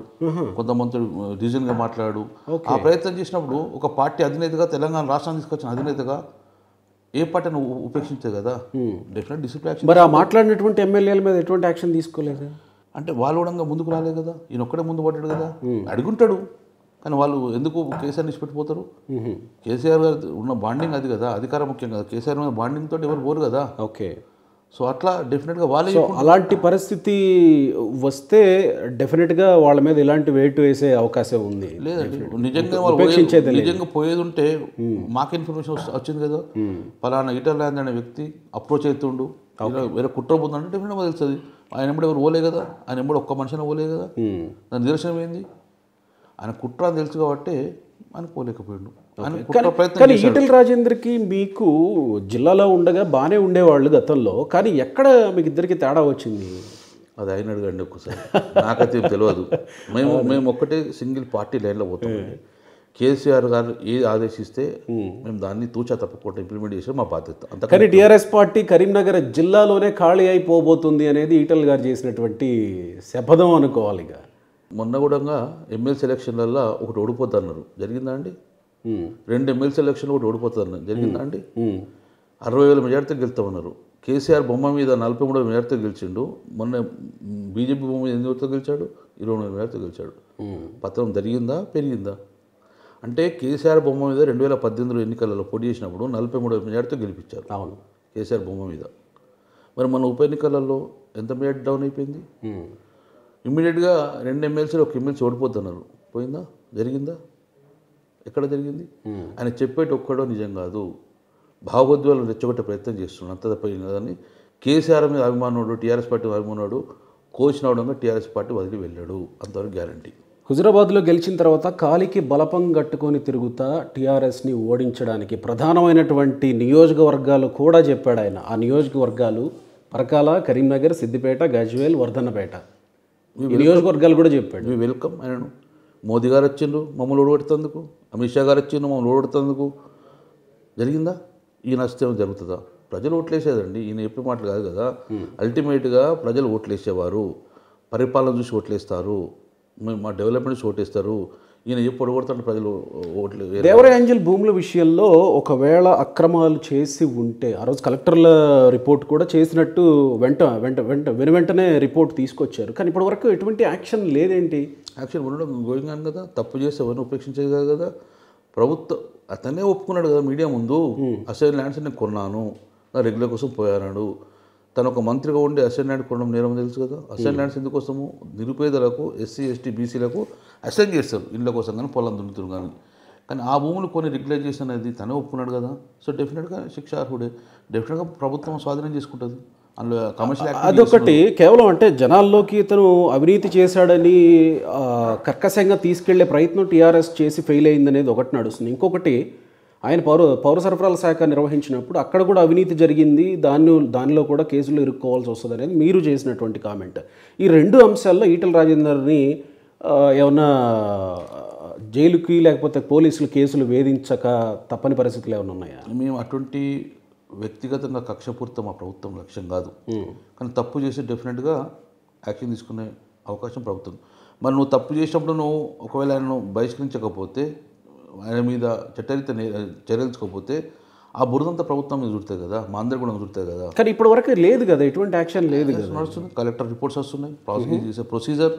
కొంతమంది రీజన్గా మాట్లాడు ఆ ప్రయత్నం చేసినప్పుడు ఒక పార్టీ అధినేతగా తెలంగాణ రాష్ట్రాన్ని తీసుకొచ్చిన అధినేతగా ఏ పార్టీ ఉపేక్షించే కదా డెఫినెట్ డిసిప్లిన్ మరి ఆ మాట్లాడినటువంటి ఎమ్మెల్యేల మీద ఎటువంటి యాక్షన్ తీసుకోలేదు అంటే వాళ్ళు కూడా ముందుకు రాలేదు కదా ఈయన ఒక్కడే ముందు పడ్డాడు కదా అడుగుంటాడు కానీ వాళ్ళు ఎందుకు కేసీఆర్ నిష్పెట్టిపోతారు కేసీఆర్ గారు ఉన్న బాండింగ్ అది కదా అధికారం ముఖ్యం కదా కేసీఆర్ మీద బాండింగ్ తోటి ఎవరు పోరు కదా ఓకే సో అట్లా డెఫినెట్గా వాళ్ళు అలాంటి పరిస్థితి వస్తే డెఫినెట్గా వాళ్ళ మీద ఇలాంటి వెయిట్ వేసే అవకాశం ఉంది లేదండి నిజంగా వాళ్ళు నిజంగా పోయేది ఉంటే మాకు ఇన్ఫర్మేషన్ వచ్చింది కదా ఇటర్ ల్యాండ్ అనే వ్యక్తి అప్రోచ్ అవుతుండు వేరే కుట్ర పొందంటే డెఫినెట్గా తెలుస్తుంది ఆయన ఎంబడి ఎవరు పోలే కదా ఆయన ఎంబడి ఒక్క మనిషిని పోలే కదా దాని నిదర్శనం ఏంది ఆయన కుట్ర అని తెలుసు కాబట్టి ఆయన పోలేకపోయాడు కానీ ఈటెల్ రాజేందర్కి మీకు జిల్లాలో ఉండగా బాగానే ఉండేవాళ్ళు గతంలో కానీ ఎక్కడ మీకు ఇద్దరికి తేడా వచ్చింది అది ఆయన అడగండి ఒక్కసారి నాకైతే తెలియదు మేము మేము ఒక్కటే సింగిల్ పార్టీ లైన్లో పోతాం కేసీఆర్ గారు ఏది ఆదేశిస్తే మేము దాన్ని తూచా తప్పకుండా ఇంప్లిమెంట్ చేసే మా బాధ్యత కానీ టీఆర్ఎస్ పార్టీ కరీంనగర్ జిల్లాలోనే ఖాళీ అయిపోబోతుంది అనేది ఈటల్ గారు చేసినటువంటి శపథం అనుకోవాలి ఇక మొన్న కూడా ఎమ్మెల్సీ ఎలక్షన్లలో ఒకటి ఓడిపోతున్నారు జరిగిందా అండి రెండు ఎమ్మెల్సీ ఎలక్షన్లు ఒకటి ఓడిపోతున్నారు జరిగిందా అండి అరవై వేల మెజార్టీతో గెలుతామన్నారు కేసీఆర్ బొమ్మ మీద నలభై మూడు మెజార్టీ గెలిచిండు మొన్న బీజేపీ బొమ్మ మీద గెలిచాడు ఇరవై మూడు మెజార్టీ గెలిచాడు పత్రం జరిగిందా పెరిగిందా అంటే కేసీఆర్ బొమ్మ మీద రెండు వేల పద్దెనిమిదిలో ఎన్నికలలో పోటీ చేసినప్పుడు నలభై మూడు మెజార్టీతో గెలిపించారు అవును కేసీఆర్ బొమ్మ మీద మరి మన ఉప ఎన్నికలలో ఎంత మెజార్టీ డౌన్ అయిపోయింది ఇమ్మీడియట్గా రెండు ఎమ్మెల్సీలు ఒక ఎమ్మెల్సీ ఓడిపోతున్నారు పోయిందా జరిగిందా ఎక్కడ జరిగింది ఆయన చెప్పేటి ఒక్కడో నిజం కాదు భావోద్వేలం రెచ్చగొట్టే ప్రయత్నం చేస్తున్నాడు అంత తప్పని కదని కేసీఆర్ మీద అభిమానుడు టీఆర్ఎస్ పార్టీ అభిమానుడు కోచినవడంగా టీఆర్ఎస్ పార్టీ వదిలి వెళ్ళాడు అంతవరకు గ్యారంటీ హుజరాబాద్లో గెలిచిన తర్వాత కాలికి బలపం కట్టుకొని తిరుగుతా టీఆర్ఎస్ని ఓడించడానికి ప్రధానమైనటువంటి నియోజకవర్గాలు కూడా చెప్పాడు ఆయన ఆ నియోజకవర్గాలు పరకాల కరీంనగర్ సిద్దిపేట గజ్వేల్ వర్ధన్నపేట నియోజకవర్గాలు కూడా చెప్పాడు వెల్కమ్ ఆయన మోదీ గారు వచ్చిండ్రు మమ్మల్ని ఓడిపెడుతుందుకు అమిత్ షా గారు వచ్చిండ్రు మమ్మల్ని ఓడిపెడుతుందుకు జరిగిందా ఈ నష్టం జరుగుతుందా ప్రజలు ఓట్లేసేదండి ఈయన చెప్పే మాటలు కాదు కదా అల్టిమేట్గా ప్రజలు ఓట్లేసేవారు పరిపాలన చూసి ఓట్లేస్తారు మా డెవలప్మెంట్ ఓటేస్తారు ఈయన ఎప్పుడు కొడతాడు ప్రజలు ఓట్లు దేవరాంజల్ భూముల విషయంలో ఒకవేళ అక్రమాలు చేసి ఉంటే ఆ రోజు కలెక్టర్ల రిపోర్ట్ కూడా చేసినట్టు వెంట వెంట వెంట వెను వెంటనే రిపోర్ట్ తీసుకొచ్చారు కానీ ఇప్పటి వరకు ఎటువంటి యాక్షన్ లేదేంటి యాక్షన్ ఉండడం గోయింగ్ అని కదా తప్పు చేసి ఎవరిని ఉపేక్షించేది కాదు కదా ప్రభుత్వం అతనే ఒప్పుకున్నాడు కదా మీడియా ముందు అసలు ల్యాండ్స్ నేను కొన్నాను రెగ్యులర్ కోసం పోయాడు తను ఒక మంత్రిగా ఉండి అసెండెంట్ కొనడం నేరం తెలుసు కదా అసెండెంట్స్ hmm. ఎందుకోసము నిరుపేదలకు ఎస్సీ ఎస్టీ బీసీలకు అసెండ్ చేస్తారు ఇళ్ళ కోసం కానీ పొలం దున్నుతారు కానీ కానీ ఆ భూములు కొన్ని రెగ్యులైజేషన్ అనేది తనే ఒప్పుకున్నాడు కదా సో డెఫినెట్గా శిక్ష అర్హుడే డెఫినెట్గా ప్రభుత్వం స్వాధీనం చేసుకుంటుంది అందులో కమర్షియల్ అదొకటి కేవలం అంటే జనాల్లోకి తను అవినీతి చేశాడని కర్కశంగా తీసుకెళ్లే ప్రయత్నం టీఆర్ఎస్ చేసి ఫెయిల్ అనేది ఒకటి నడుస్తుంది ఇంకొకటి ఆయన పౌర పౌర సరఫరాల శాఖ నిర్వహించినప్పుడు అక్కడ కూడా అవినీతి జరిగింది దాన్ని దానిలో కూడా కేసులు ఇరుక్కోవాల్సి వస్తుంది అనేది మీరు చేసినటువంటి కామెంట్ ఈ రెండు అంశాల్లో ఈటల రాజేందర్ని ఏమన్నా జైలుకి లేకపోతే పోలీసులు కేసులు వేధించక తప్పని పరిస్థితులు ఏమైనా ఉన్నాయా మేము అటువంటి వ్యక్తిగతంగా కక్షపూర్తం మా ప్రభుత్వం లక్ష్యం కాదు కానీ తప్పు చేసి డెఫినెట్గా యాక్షన్ తీసుకునే అవకాశం ప్రభుత్వం మరి నువ్వు తప్పు చేసినప్పుడు నువ్వు ఒకవేళ ఆయన బహిష్కరించకపోతే ఆయన మీద చట్టరిత చర్యలు ఆ బురదంతా ప్రభుత్వం మీద చూడతాయి కదా మా అందరు కూడా చూడతాయి కదా కానీ ఇప్పటి వరకు లేదు కదా ఎటువంటి యాక్షన్ లేదు నడుస్తుంది కలెక్టర్ రిపోర్ట్స్ వస్తున్నాయి ప్రాసెస్ చేసే ప్రొసీజర్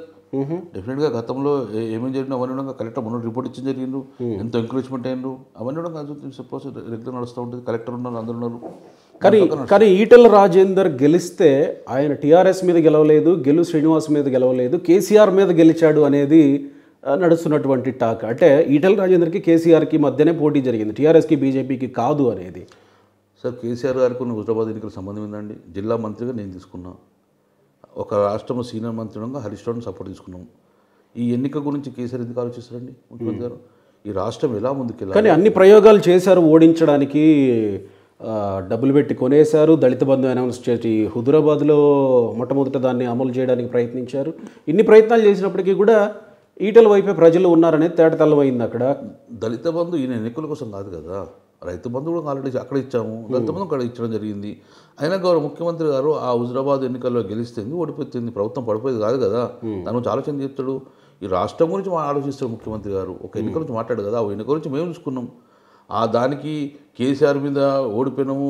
డెఫినెట్గా గతంలో ఏమేం జరిగినా అవన్నీ ఉండగా కలెక్టర్ మొన్న రిపోర్ట్ ఇచ్చిన జరిగిండు ఎంత ఎంకరేజ్మెంట్ అయ్యిండు అవన్నీ కూడా సపోజ్ రెగ్యులర్ నడుస్తూ ఉంటుంది కలెక్టర్ ఉన్నారు అందరు ఉన్నారు కానీ కానీ ఈటల రాజేందర్ గెలిస్తే ఆయన టీఆర్ఎస్ మీద గెలవలేదు గెలు శ్రీనివాస్ మీద గెలవలేదు కేసీఆర్ మీద గెలిచాడు అనేది నడుస్తున్నటువంటి టాక్ అంటే ఈటల రాజేందర్కి కేసీఆర్కి మధ్యనే పోటీ జరిగింది టీఆర్ఎస్కి బీజేపీకి కాదు అనేది సార్ కేసీఆర్ గారికి ఉన్న హుజరాబాద్ ఎన్నికల సంబంధం ఏంటండి జిల్లా మంత్రిగా నేను తీసుకున్నా ఒక రాష్ట్రంలో సీనియర్ మంత్రిగా హరీష్ రావును సపోర్ట్ తీసుకున్నాం ఈ ఎన్నిక గురించి కేసీఆర్ ఎందుకు ఆలోచిస్తారండి ముఖ్యమంత్రి గారు ఈ రాష్ట్రం ఎలా ముందుకెళ్ళాలి కానీ అన్ని ప్రయోగాలు చేశారు ఓడించడానికి డబ్బులు పెట్టి కొనేశారు దళిత బంధు అనౌన్స్ చేసి హుదరాబాద్లో మొట్టమొదట దాన్ని అమలు చేయడానికి ప్రయత్నించారు ఇన్ని ప్రయత్నాలు చేసినప్పటికీ కూడా ఈటల వైపే ప్రజలు ఉన్నారనేది తేటతెల్లమైంది అక్కడ దళిత బంధు ఈయన ఎన్నికల కోసం కాదు కదా రైతు బంధు కూడా ఆల్రెడీ అక్కడ ఇచ్చాము దళిత బంధు అక్కడ ఇచ్చడం జరిగింది అయినా గౌరవ ముఖ్యమంత్రి గారు ఆ హుజరాబాద్ ఎన్నికల్లో గెలిస్తుంది ఓడిపోతుంది ప్రభుత్వం పడిపోయేది కాదు కదా దాని గురించి ఆలోచన చెప్తాడు ఈ రాష్ట్రం గురించి ఆలోచిస్తాడు ముఖ్యమంత్రి గారు ఒక ఎన్నిక నుంచి మాట్లాడు కదా ఆ ఎన్నిక గురించి మేము చూసుకున్నాం ఆ దానికి కేసీఆర్ మీద ఓడిపోయినాము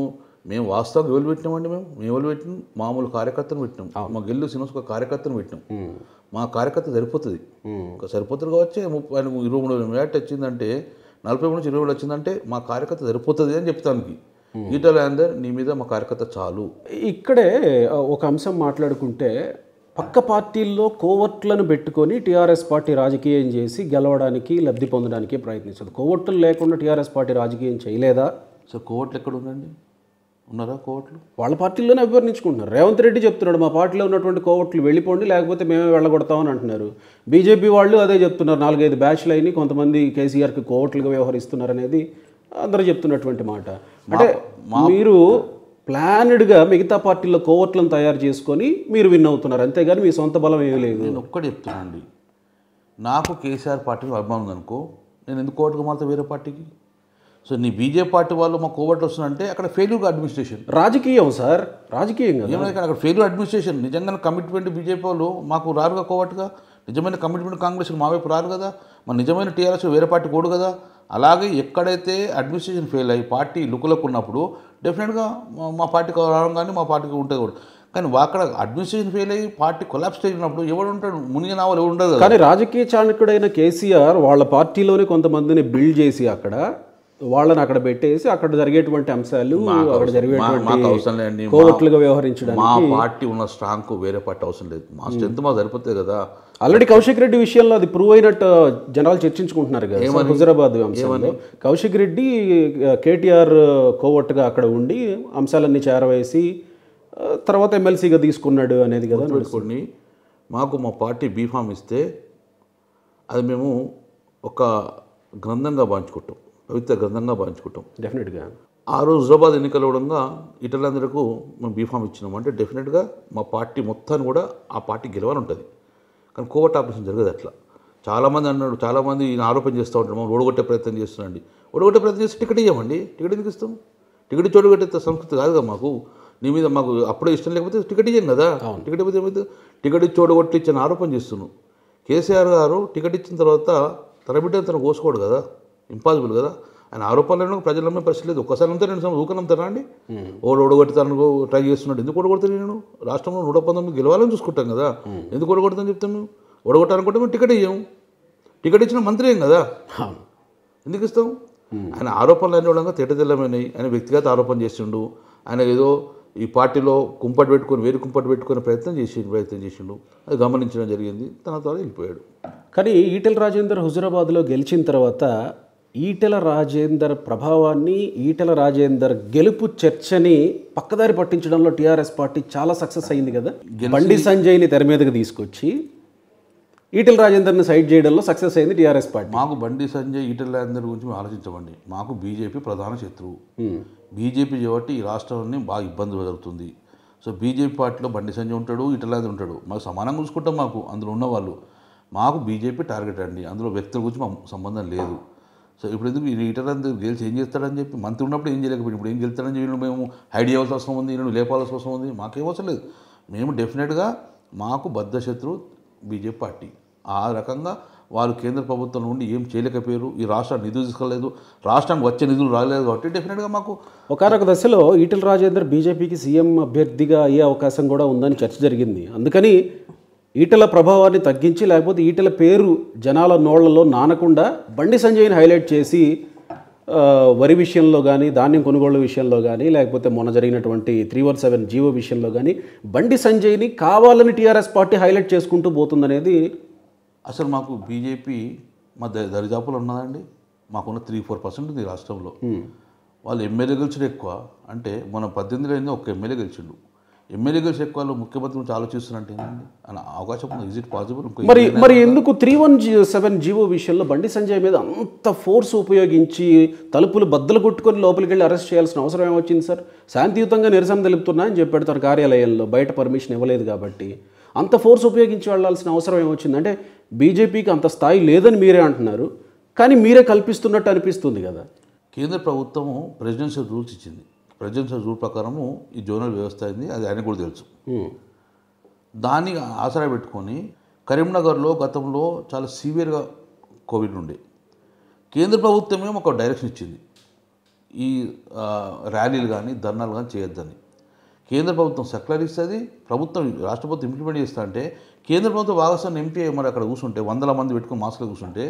మేము వాస్తవంగా ఎవరు పెట్టినామండి మేము మేము ఎవరు పెట్టినాం మామూలు కార్యకర్తను పెట్టినాం మా గెల్లు సినిమాస్ ఒక కార్యకర్తను పెట్టినాం మా కార్యకర్త సరిపోతుంది సరిపోతుంది కావచ్చు ముప్పై ఇరవై మూడు వేల యాక్ట్ వచ్చిందంటే నలభై మూడు నుంచి ఇరవై మూడు వచ్చిందంటే మా కార్యకర్త సరిపోతుంది అని చెప్తానికి ఈటల అందర్ నీ మీద మా కార్యకర్త చాలు ఇక్కడే ఒక అంశం మాట్లాడుకుంటే పక్క పార్టీల్లో కోవర్ట్లను పెట్టుకొని టీఆర్ఎస్ పార్టీ రాజకీయం చేసి గెలవడానికి లబ్ధి పొందడానికి ప్రయత్నించదు కోవర్టులు లేకుండా టీఆర్ఎస్ పార్టీ రాజకీయం చేయలేదా సో కోవర్ట్లు ఎక్కడ ఉందండి ఉన్నారా కోవట్లు వాళ్ళ పార్టీలోనే అభివర్ణించుకుంటున్నారు రేవంత్ రెడ్డి చెప్తున్నాడు మా పార్టీలో ఉన్నటువంటి కోవట్లు వెళ్ళిపోండి లేకపోతే మేమే వెళ్ళగొడతామని అంటున్నారు బీజేపీ వాళ్ళు అదే చెప్తున్నారు నాలుగైదు బ్యాచ్లు అయినా కొంతమంది కేసీఆర్కి కోవట్లుగా వ్యవహరిస్తున్నారు అనేది అందరూ చెప్తున్నటువంటి మాట అంటే మీరు ప్లానెడ్గా మిగతా పార్టీల్లో కోవట్లను తయారు చేసుకొని మీరు విన్ అవుతున్నారు అంతేగాని మీ సొంత బలం ఏమీ లేదు నేను ఒక్కటి చెప్తున్నానండి నాకు కేసీఆర్ పార్టీలో అభిమానం అనుకో నేను ఎందుకు కోవట్గా మారితే వేరే పార్టీకి సో నీ బీజేపీ పార్టీ వాళ్ళు మాకు కోవట్ వస్తుందంటే అక్కడ ఫెయిల్యూర్ అడ్మినిస్ట్రేషన్ రాజకీయం సార్ రాజకీయం ఏమైనా అక్కడ ఫెయిల్యూర్ అడ్మినిస్ట్రేషన్ నిజంగా కమిట్మెంట్ బీజేపీ వాళ్ళు మాకు రారుగా కోవట్గా నిజమైన కమిట్మెంట్ కాంగ్రెస్ మా వైపు రారు కదా మన నిజమైన టీఆర్ఎస్ వేరే పార్టీ కూడు కదా అలాగే ఎక్కడైతే అడ్మినిస్ట్రేషన్ ఫెయిల్ అయ్యి పార్టీ లుకులకు ఉన్నప్పుడు డెఫినెట్గా మా పార్టీకి రావడం కానీ మా పార్టీకి ఉంటుంది కూడా కానీ అక్కడ అడ్మినిస్ట్రేషన్ ఫెయిల్ అయ్యి పార్టీ కొలాప్స్ అయినప్పుడు ఎవడు ఉంటాడు మునిగి నావలు ఎవరు ఉండదు కానీ రాజకీయ చాణకుడైన కేసీఆర్ వాళ్ళ పార్టీలోనే కొంతమందిని బిల్డ్ చేసి అక్కడ వాళ్ళని అక్కడ పెట్టేసి అక్కడ జరిగేటువంటి అంశాలు అక్కడ జరిగేటువంటి కోవట్లుగా వ్యవహరించడం మా పార్టీ ఉన్న స్ట్రాంగ్ వేరే పార్టీ అవసరం లేదు మా స్ట్రెంత్ మా సరిపోతుంది కదా ఆల్రెడీ కౌశిక్ రెడ్డి విషయంలో అది ప్రూవ్ అయినట్టు జనాలు చర్చించుకుంటున్నారు కదా హుజరాబాద్ అంశంలో కౌశిక్ రెడ్డి కేటీఆర్ కోవట్గా అక్కడ ఉండి అంశాలన్నీ చేరవేసి తర్వాత ఎమ్మెల్సీగా తీసుకున్నాడు అనేది కదా కొన్ని మాకు మా పార్టీ బీఫామ్ ఇస్తే అది మేము ఒక గ్రంథంగా పంచుకుంటాం పవిత్ర గ్రంథంగా భావించుకుంటాం డెఫినెట్గా ఆ రోజు హుజాబాద్ ఎన్నికలు అవ్వడంగా ఇటలందరకు మేము బీఫామ్ ఇచ్చినాం అంటే డెఫినెట్గా మా పార్టీ మొత్తాన్ని కూడా ఆ పార్టీ గెలవాలి ఉంటుంది కానీ కోవట్ ఆపరేషన్ జరగదు అట్లా చాలామంది అన్నాడు చాలామంది ఈయన ఆరోపణ చేస్తూ ఉంటాడు మనం ఓడగొట్టే ప్రయత్నం చేస్తున్నాండి ఓడగొట్టే ప్రయత్నం చేస్తే టికెట్ ఇవ్వమండి టికెట్ ఎందుకు ఇస్తాం టికెట్ చూడగొట్టే కట్టే సంస్కృతి కాదుగా మాకు నీ మీద మాకు అప్పుడే ఇష్టం లేకపోతే టికెట్ ఇవ్వం కదా టికెట్ ఇవ్వకపోతే ఏమైతే టికెట్ ఇచ్చి ఓడగొట్టి ఇచ్చిన ఆరోపణ చేస్తున్నాను కేసీఆర్ గారు టికెట్ ఇచ్చిన తర్వాత తన బిడ్డను తను కోసుకోడు కదా ఇంపాసిబుల్ కదా ఆయన ఆరోపణలు ప్రజలు నమ్మే పరిస్థితి లేదు ఒకసారి అంతా రెండు సార్లు ఊకనంతారా అండి ఓడు ఓడగొడతాను ట్రై చేస్తున్నాడు ఎందుకు ఓడగొడతాను నేను రాష్ట్రంలో నూట పంతొమ్మిది గెలవాలని చూసుకుంటాం కదా ఎందుకు ఓడగొడతాను చెప్తాను ఓడగొట్టాలనుకుంటే మేము టికెట్ ఇయ్యాము టికెట్ ఇచ్చిన మంత్రి ఏం కదా ఎందుకు ఇస్తాం ఆయన ఆరోపణలు అనే ఉండగా తిట్టదిల్లమైనవి ఆయన వ్యక్తిగత ఆరోపణ చేసిండు ఆయన ఏదో ఈ పార్టీలో కుంపటి పెట్టుకొని వేరు కుంపటి పెట్టుకునే ప్రయత్నం చేసి ప్రయత్నం చేసిండు అది గమనించడం జరిగింది తన తర్వాత వెళ్ళిపోయాడు కానీ ఈటెల రాజేందర్ హుజురాబాద్లో గెలిచిన తర్వాత ఈటెల రాజేందర్ ప్రభావాన్ని ఈటెల రాజేందర్ గెలుపు చర్చని పక్కదారి పట్టించడంలో టీఆర్ఎస్ పార్టీ చాలా సక్సెస్ అయింది కదా బండి సంజయ్ని తెర మీదకి తీసుకొచ్చి ఈటెల రాజేందర్ని సైడ్ చేయడంలో సక్సెస్ అయింది టీఆర్ఎస్ పార్టీ మాకు బండి సంజయ్ ఈటెల రాజేందర్ గురించి ఆలోచించమండి మాకు బీజేపీ ప్రధాన శత్రువు బీజేపీ చేపట్టి ఈ రాష్ట్రాన్ని బాగా ఇబ్బంది జరుగుతుంది సో బీజేపీ పార్టీలో బండి సంజయ్ ఉంటాడు ఈటెల రాజేందర్ ఉంటాడు మాకు సమానంగా చూసుకుంటాం మాకు అందులో ఉన్నవాళ్ళు మాకు బీజేపీ టార్గెట్ అండి అందులో వ్యక్తుల గురించి మాకు సంబంధం లేదు సో ఇప్పుడు ఎందుకు ఈటర్ అందు గెలిచి ఏం చేస్తాడని చెప్పి మంత్రి ఉన్నప్పుడు ఏం చేయలేకపోయి ఇప్పుడు ఏం గెలుస్తాడని చెప్పి మేము హైడ్ చేయాల్సిన అవసరం ఉంది ఈయన లేపాల్సిన అవసరం ఉంది మాకేం అవసరం లేదు మేము డెఫినెట్గా మాకు బద్ధశత్రు బీజేపీ పార్టీ ఆ రకంగా వాళ్ళు కేంద్ర ప్రభుత్వం నుండి ఏం చేయలేకపోయారు ఈ రాష్ట్రాన్ని నిధులు తీసుకోలేదు రాష్ట్రానికి వచ్చే నిధులు రాలేదు కాబట్టి డెఫినెట్గా మాకు ఒకనొక దశలో ఈటల రాజేందర్ బీజేపీకి సీఎం అభ్యర్థిగా అయ్యే అవకాశం కూడా ఉందని చర్చ జరిగింది అందుకని ఈటల ప్రభావాన్ని తగ్గించి లేకపోతే ఈటల పేరు జనాల నోళ్లలో నానకుండా బండి సంజయ్ని హైలైట్ చేసి వరి విషయంలో కానీ ధాన్యం కొనుగోళ్ళ విషయంలో కానీ లేకపోతే మొన్న జరిగినటువంటి త్రీ వన్ సెవెన్ జీవో విషయంలో కానీ బండి సంజయ్ని కావాలని టీఆర్ఎస్ పార్టీ హైలైట్ చేసుకుంటూ పోతుందనేది అసలు మాకు బీజేపీ మా దరిదాపులు ఉన్నదండి మాకున్న త్రీ ఫోర్ పర్సెంట్ రాష్ట్రంలో వాళ్ళు ఎమ్మెల్యే గెలిచిన ఎక్కువ అంటే మన పద్దెనిమిది ఒక ఎమ్మెల్యే గెలిచిండు ఎమ్మెల్యేగా చెక్కాలు ముఖ్యమంత్రి నుంచి ఆలోచిస్తున్నట్టు ఏమండి అని అవకాశం ఇజ్ ఇట్ పాసిబుల్ మరి మరి ఎందుకు త్రీ వన్ సెవెన్ జీవో విషయంలో బండి సంజయ్ మీద అంత ఫోర్స్ ఉపయోగించి తలుపులు బద్దలు కొట్టుకొని లోపలికి వెళ్ళి అరెస్ట్ చేయాల్సిన అవసరం ఏమొచ్చింది సార్ శాంతియుతంగా నిరసన తెలుపుతున్నా అని చెప్పాడు తన కార్యాలయంలో బయట పర్మిషన్ ఇవ్వలేదు కాబట్టి అంత ఫోర్స్ ఉపయోగించి వెళ్లాల్సిన అవసరం ఏమొచ్చింది అంటే బీజేపీకి అంత స్థాయి లేదని మీరే అంటున్నారు కానీ మీరే కల్పిస్తున్నట్టు అనిపిస్తుంది కదా కేంద్ర ప్రభుత్వం ప్రెసిడెన్షియల్ రూల్స్ ఇచ్చింది ప్రజెన్షన్ రూల్ ప్రకారము ఈ జోనల్ వ్యవస్థ అయింది అది ఆయన కూడా తెలుసు దాన్ని ఆసరా పెట్టుకొని కరీంనగర్లో గతంలో చాలా సీవియర్గా కోవిడ్ ఉండే కేంద్ర ప్రభుత్వమే ఒక డైరెక్షన్ ఇచ్చింది ఈ ర్యాలీలు కానీ ధర్నాలు కానీ చేయొద్దని కేంద్ర ప్రభుత్వం సెక్యులర్ ఇస్తుంది ప్రభుత్వం రాష్ట్ర ప్రభుత్వం ఇంప్లిమెంట్ చేస్తా అంటే కేంద్ర ప్రభుత్వం భాగస్వామ్యం ఎంపీ మరి అక్కడ కూర్చుంటే వందల మంది పెట్టుకుని మాస్క్లో కూర్చుంటే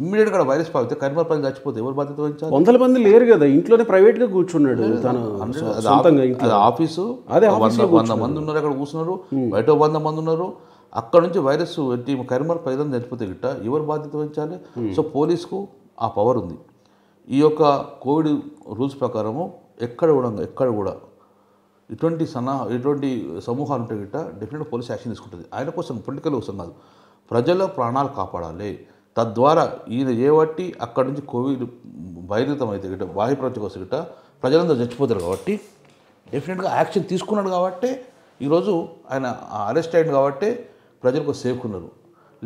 ఇమ్మీడియట్గా వైరస్ పాకితే కరిమల పని చచ్చిపోతే ఎవరు బాధ్యత వహించాలి వందల మంది లేరు కదా ఇంట్లోనే ప్రైవేట్గా కూర్చున్నాడు తన ఆఫీసు అదే వంద వంద మంది ఉన్నారు అక్కడ కూర్చున్నారు బయట వంద మంది ఉన్నారు అక్కడ నుంచి వైరస్ కరిమల పైదాన్ని చచ్చిపోతే గిట్ట ఎవరు బాధ్యత వహించాలి సో పోలీస్కు ఆ పవర్ ఉంది ఈ యొక్క కోవిడ్ రూల్స్ ప్రకారము ఎక్కడ కూడా ఎక్కడ కూడా ఇటువంటి సన్నా ఇటువంటి సమూహాలు ఉంటే గిట్ట డెఫినెట్ పోలీస్ యాక్షన్ తీసుకుంటుంది ఆయన కోసం పొలిటికల్ కోసం కాదు ప్రజల ప్రాణాలు కాపాడాలి తద్వారా ఈయన ఏవట్టి అక్కడి నుంచి కోవిడ్ బహిర్గతమైతే గిట బాహ్య ప్రపంచం వస్తే గట్ట ప్రజలందరూ చచ్చిపోతారు కాబట్టి డెఫినెట్గా యాక్షన్ తీసుకున్నాడు కాబట్టి ఈరోజు ఆయన అరెస్ట్ అయ్యాడు కాబట్టి ప్రజలకు సేఫ్కున్నారు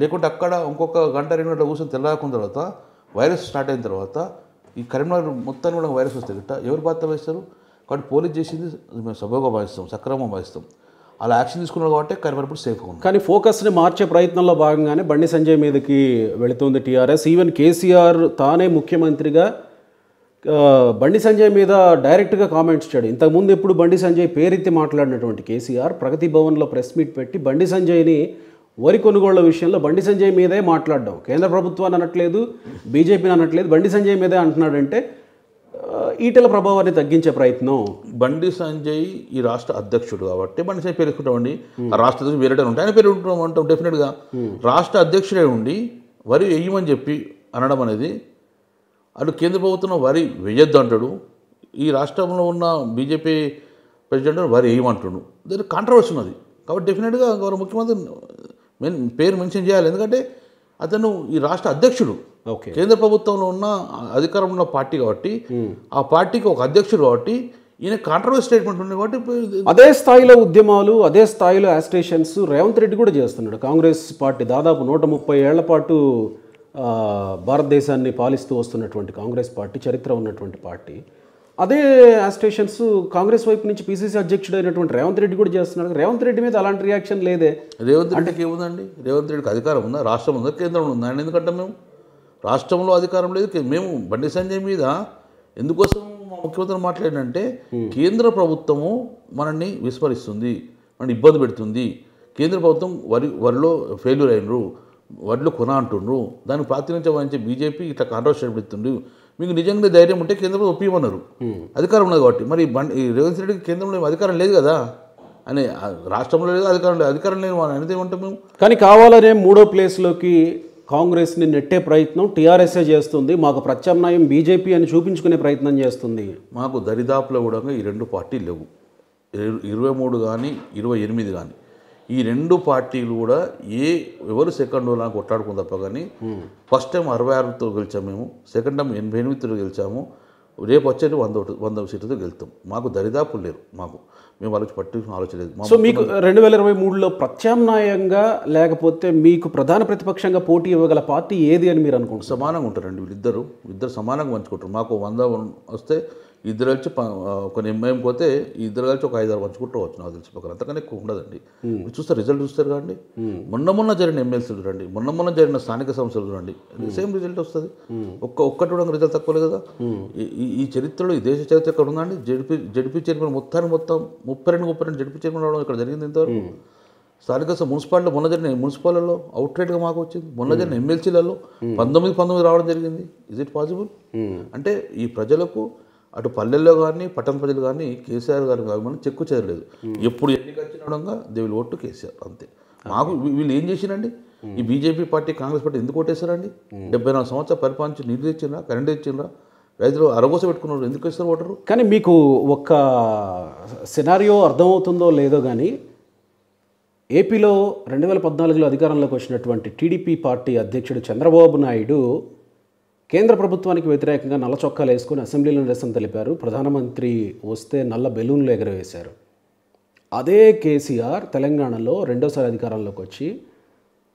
లేకుంటే అక్కడ ఇంకొక గంట రెండు గంటల కూర్చొని తెల్లకున్న తర్వాత వైరస్ స్టార్ట్ అయిన తర్వాత ఈ కరీంనగర్ మొత్తాన్ని కూడా వైరస్ వస్తే గిట్ట ఎవరు బాధ్యత వహిస్తారు కాబట్టి పోలీస్ చేసింది మేము సభగా భావిస్తాం సక్రమంగా భావిస్తాం అలా యాక్షన్ తీసుకున్నారు కాబట్టి కరివరపుడు సేఫ్గా ఉంది కానీ ఫోకస్ని మార్చే ప్రయత్నంలో భాగంగానే బండి సంజయ్ మీదకి వెళుతుంది టీఆర్ఎస్ ఈవెన్ కేసీఆర్ తానే ముఖ్యమంత్రిగా బండి సంజయ్ మీద డైరెక్ట్గా కామెంట్స్ ఇచ్చాడు ఇంతకుముందు ఎప్పుడు బండి సంజయ్ పేరెత్తి మాట్లాడినటువంటి కేసీఆర్ ప్రగతి భవన్లో ప్రెస్ మీట్ పెట్టి బండి సంజయ్ని వరి కొనుగోళ్ల విషయంలో బండి సంజయ్ మీదే మాట్లాడడం కేంద్ర ప్రభుత్వాన్ని అనట్లేదు బీజేపీని అనట్లేదు బండి సంజయ్ మీదే అంటున్నాడంటే ఈటల ప్రభావాన్ని తగ్గించే ప్రయత్నం బండి సంజయ్ ఈ రాష్ట్ర అధ్యక్షుడు కాబట్టి బండి సంజయ్ పేరుకుంటామండి రాష్ట్ర అధ్యక్షుడు వేరేటే ఉంటాయి ఆయన పేరు అంటాం డెఫినెట్గా రాష్ట్ర అధ్యక్షుడే ఉండి వరి వేయమని చెప్పి అనడం అనేది అటు కేంద్ర ప్రభుత్వం వరి వేయొద్దు అంటాడు ఈ రాష్ట్రంలో ఉన్న బీజేపీ ప్రెసిడెంట్ వరి వేయమంటాడు దాని కాంట్రవర్సీ ఉన్నది కాబట్టి డెఫినెట్గా గౌరవ ముఖ్యమంత్రి పేరు మెన్షన్ చేయాలి ఎందుకంటే అతను ఈ రాష్ట్ర అధ్యక్షుడు కేంద్ర ప్రభుత్వంలో ఉన్న అధికారంలో ఉన్న పార్టీ కాబట్టి ఆ పార్టీకి ఒక అధ్యక్షుడు కాబట్టి ఈయన కాంట్రవర్స్ స్టేట్మెంట్ ఉంది కాబట్టి అదే స్థాయిలో ఉద్యమాలు అదే స్థాయిలో యాస్టేషన్స్ రేవంత్ రెడ్డి కూడా చేస్తున్నాడు కాంగ్రెస్ పార్టీ దాదాపు నూట ముప్పై ఏళ్ల పాటు భారతదేశాన్ని పాలిస్తూ వస్తున్నటువంటి కాంగ్రెస్ పార్టీ చరిత్ర ఉన్నటువంటి పార్టీ అదే యాస్టేషన్స్ కాంగ్రెస్ వైపు నుంచి పీసీసీ అధ్యక్షుడు అయినటువంటి రేవంత్ రెడ్డి కూడా చేస్తున్నాడు రేవంత్ రెడ్డి మీద అలాంటి రియాక్షన్ లేదే రేవంత్ రెడ్డికి ఏముందండి రేవంత్ రెడ్డికి అధికారం ఉందా రాష్ట్రం ఉందా కేంద్రం ఉందా ఎందుకంటే మేము రాష్ట్రంలో అధికారం లేదు మేము బండి సంజయ్ మీద ఎందుకోసం మా ముఖ్యమంత్రి మాట్లాడినంటే కేంద్ర ప్రభుత్వము మనల్ని విస్మరిస్తుంది మన ఇబ్బంది పెడుతుంది కేంద్ర ప్రభుత్వం వరి వరిలో ఫెయిల్యూర్ అయినరు వరిలో కొన అంటుండ్రు దానికి ప్రాతినిధ్యం వహించే బీజేపీ ఇట్లా కాంట్రవర్షన్ పెడుతుండ్రు మీకు నిజంగా ధైర్యం ఉంటే కేంద్రంలో ఒప్పియమన్నారు అధికారం ఉన్నది కాబట్టి మరి బండి రేవంత్ రెడ్డికి కేంద్రంలో అధికారం లేదు కదా అని రాష్ట్రంలో లేదు అధికారం లేదు అధికారం లేదు అనేది ఏమంటాం మేము కానీ కావాలనే మూడో ప్లేస్లోకి కాంగ్రెస్ని నెట్టే ప్రయత్నం టీఆర్ఎస్ఏ చేస్తుంది మాకు ప్రత్యామ్నాయం బీజేపీ అని చూపించుకునే ప్రయత్నం చేస్తుంది మాకు దరిదాపులో కూడా ఈ రెండు పార్టీలు లేవు ఇరవై మూడు కానీ ఇరవై ఎనిమిది కానీ ఈ రెండు పార్టీలు కూడా ఏ ఎవరు సెకండ్ నాకు కొట్లాడుకుని తప్ప కానీ ఫస్ట్ టైం అరవై ఆరుతో గెలిచాము మేము సెకండ్ టైం ఎనభై ఎనిమిదితో గెలిచాము రేపు వచ్చేది వంద వంద సీట్లతో గెలుతాం మాకు దరిదాపులు లేరు మాకు మేము ఆలోచన పట్టి ఆలోచన లేదు సో మీకు రెండు వేల ఇరవై మూడులో ప్రత్యామ్నాయంగా లేకపోతే మీకు ప్రధాన ప్రతిపక్షంగా పోటీ ఇవ్వగల పార్టీ ఏది అని మీరు అనుకుంటున్నారు సమానంగా ఉంటారండి వీళ్ళిద్దరు ఇద్దరు సమానంగా పంచుకుంటారు మాకు వంద వస్తే ఇద్దరు కలిసి ఒక నిర్ణయం పోతే ఇద్దరు కలిసి ఒక ఐదారు పంచుకుంటూ నాకు తెలిసి పక్కన అంతకన్నా ఎక్కువ ఉండదండి మీరు చూస్తే రిజల్ట్ చూస్తారు కదండి మొన్న మొన్న జరిగిన ఎమ్మెల్సీలు చూడండి మొన్న మొన్న జరిగిన స్థానిక సంస్థలు చూడండి సేమ్ రిజల్ట్ వస్తుంది ఒక్క ఒక్కటి కూడా రిజల్ట్ తక్కువ కదా ఈ చరిత్రలో ఈ దేశ చరిత్ర ఎక్కడ ఉందండి జడిపి జడ్పీ చైర్మన్ మొత్తాన్ని మొత్తం ముప్పై రెండు ముప్పై రెండు జడిపి చైర్మన్ రావడం ఇక్కడ జరిగింది ఇంతవరకు స్థానిక మున్సిపాలిటీ మొన్న జరిగిన మున్సిపాలిటీలో అవుట్రేట్గా మాకు వచ్చింది మొన్న జరిగిన ఎమ్మెల్సీలలో పంతొమ్మిది పంతొమ్మిది రావడం జరిగింది ఇజ్ ఇట్ పాసిబుల్ అంటే ఈ ప్రజలకు అటు పల్లెల్లో కానీ పట్టణ ప్రజలు కానీ కేసీఆర్ గారు కాకుండా చెక్కు చేరలేదు ఎప్పుడు ఎన్నిక వచ్చినడంగా దే విల్ ఓటు కేసీఆర్ అంతే మాకు వీళ్ళు ఏం చేసినండి ఈ బీజేపీ పార్టీ కాంగ్రెస్ పార్టీ ఎందుకు ఓటేశారండి డెబ్బై నాలుగు సంవత్సరాలు పరిపాలించి నిధులు ఇచ్చిండ్రా కరెంట్ ఇచ్చిండ్రా రైతులు అరగోస పెట్టుకున్నారు ఎందుకు వేస్తారు ఓటరు కానీ మీకు ఒక్క సినారియో అర్థమవుతుందో లేదో కానీ ఏపీలో రెండు వేల పద్నాలుగులో అధికారంలోకి వచ్చినటువంటి టీడీపీ పార్టీ అధ్యక్షుడు చంద్రబాబు నాయుడు కేంద్ర ప్రభుత్వానికి వ్యతిరేకంగా నల్ల చొక్కాలు వేసుకుని అసెంబ్లీలో నిరసన తెలిపారు ప్రధానమంత్రి వస్తే నల్ల బెలూన్లు ఎగరవేశారు అదే కేసీఆర్ తెలంగాణలో రెండోసారి అధికారంలోకి వచ్చి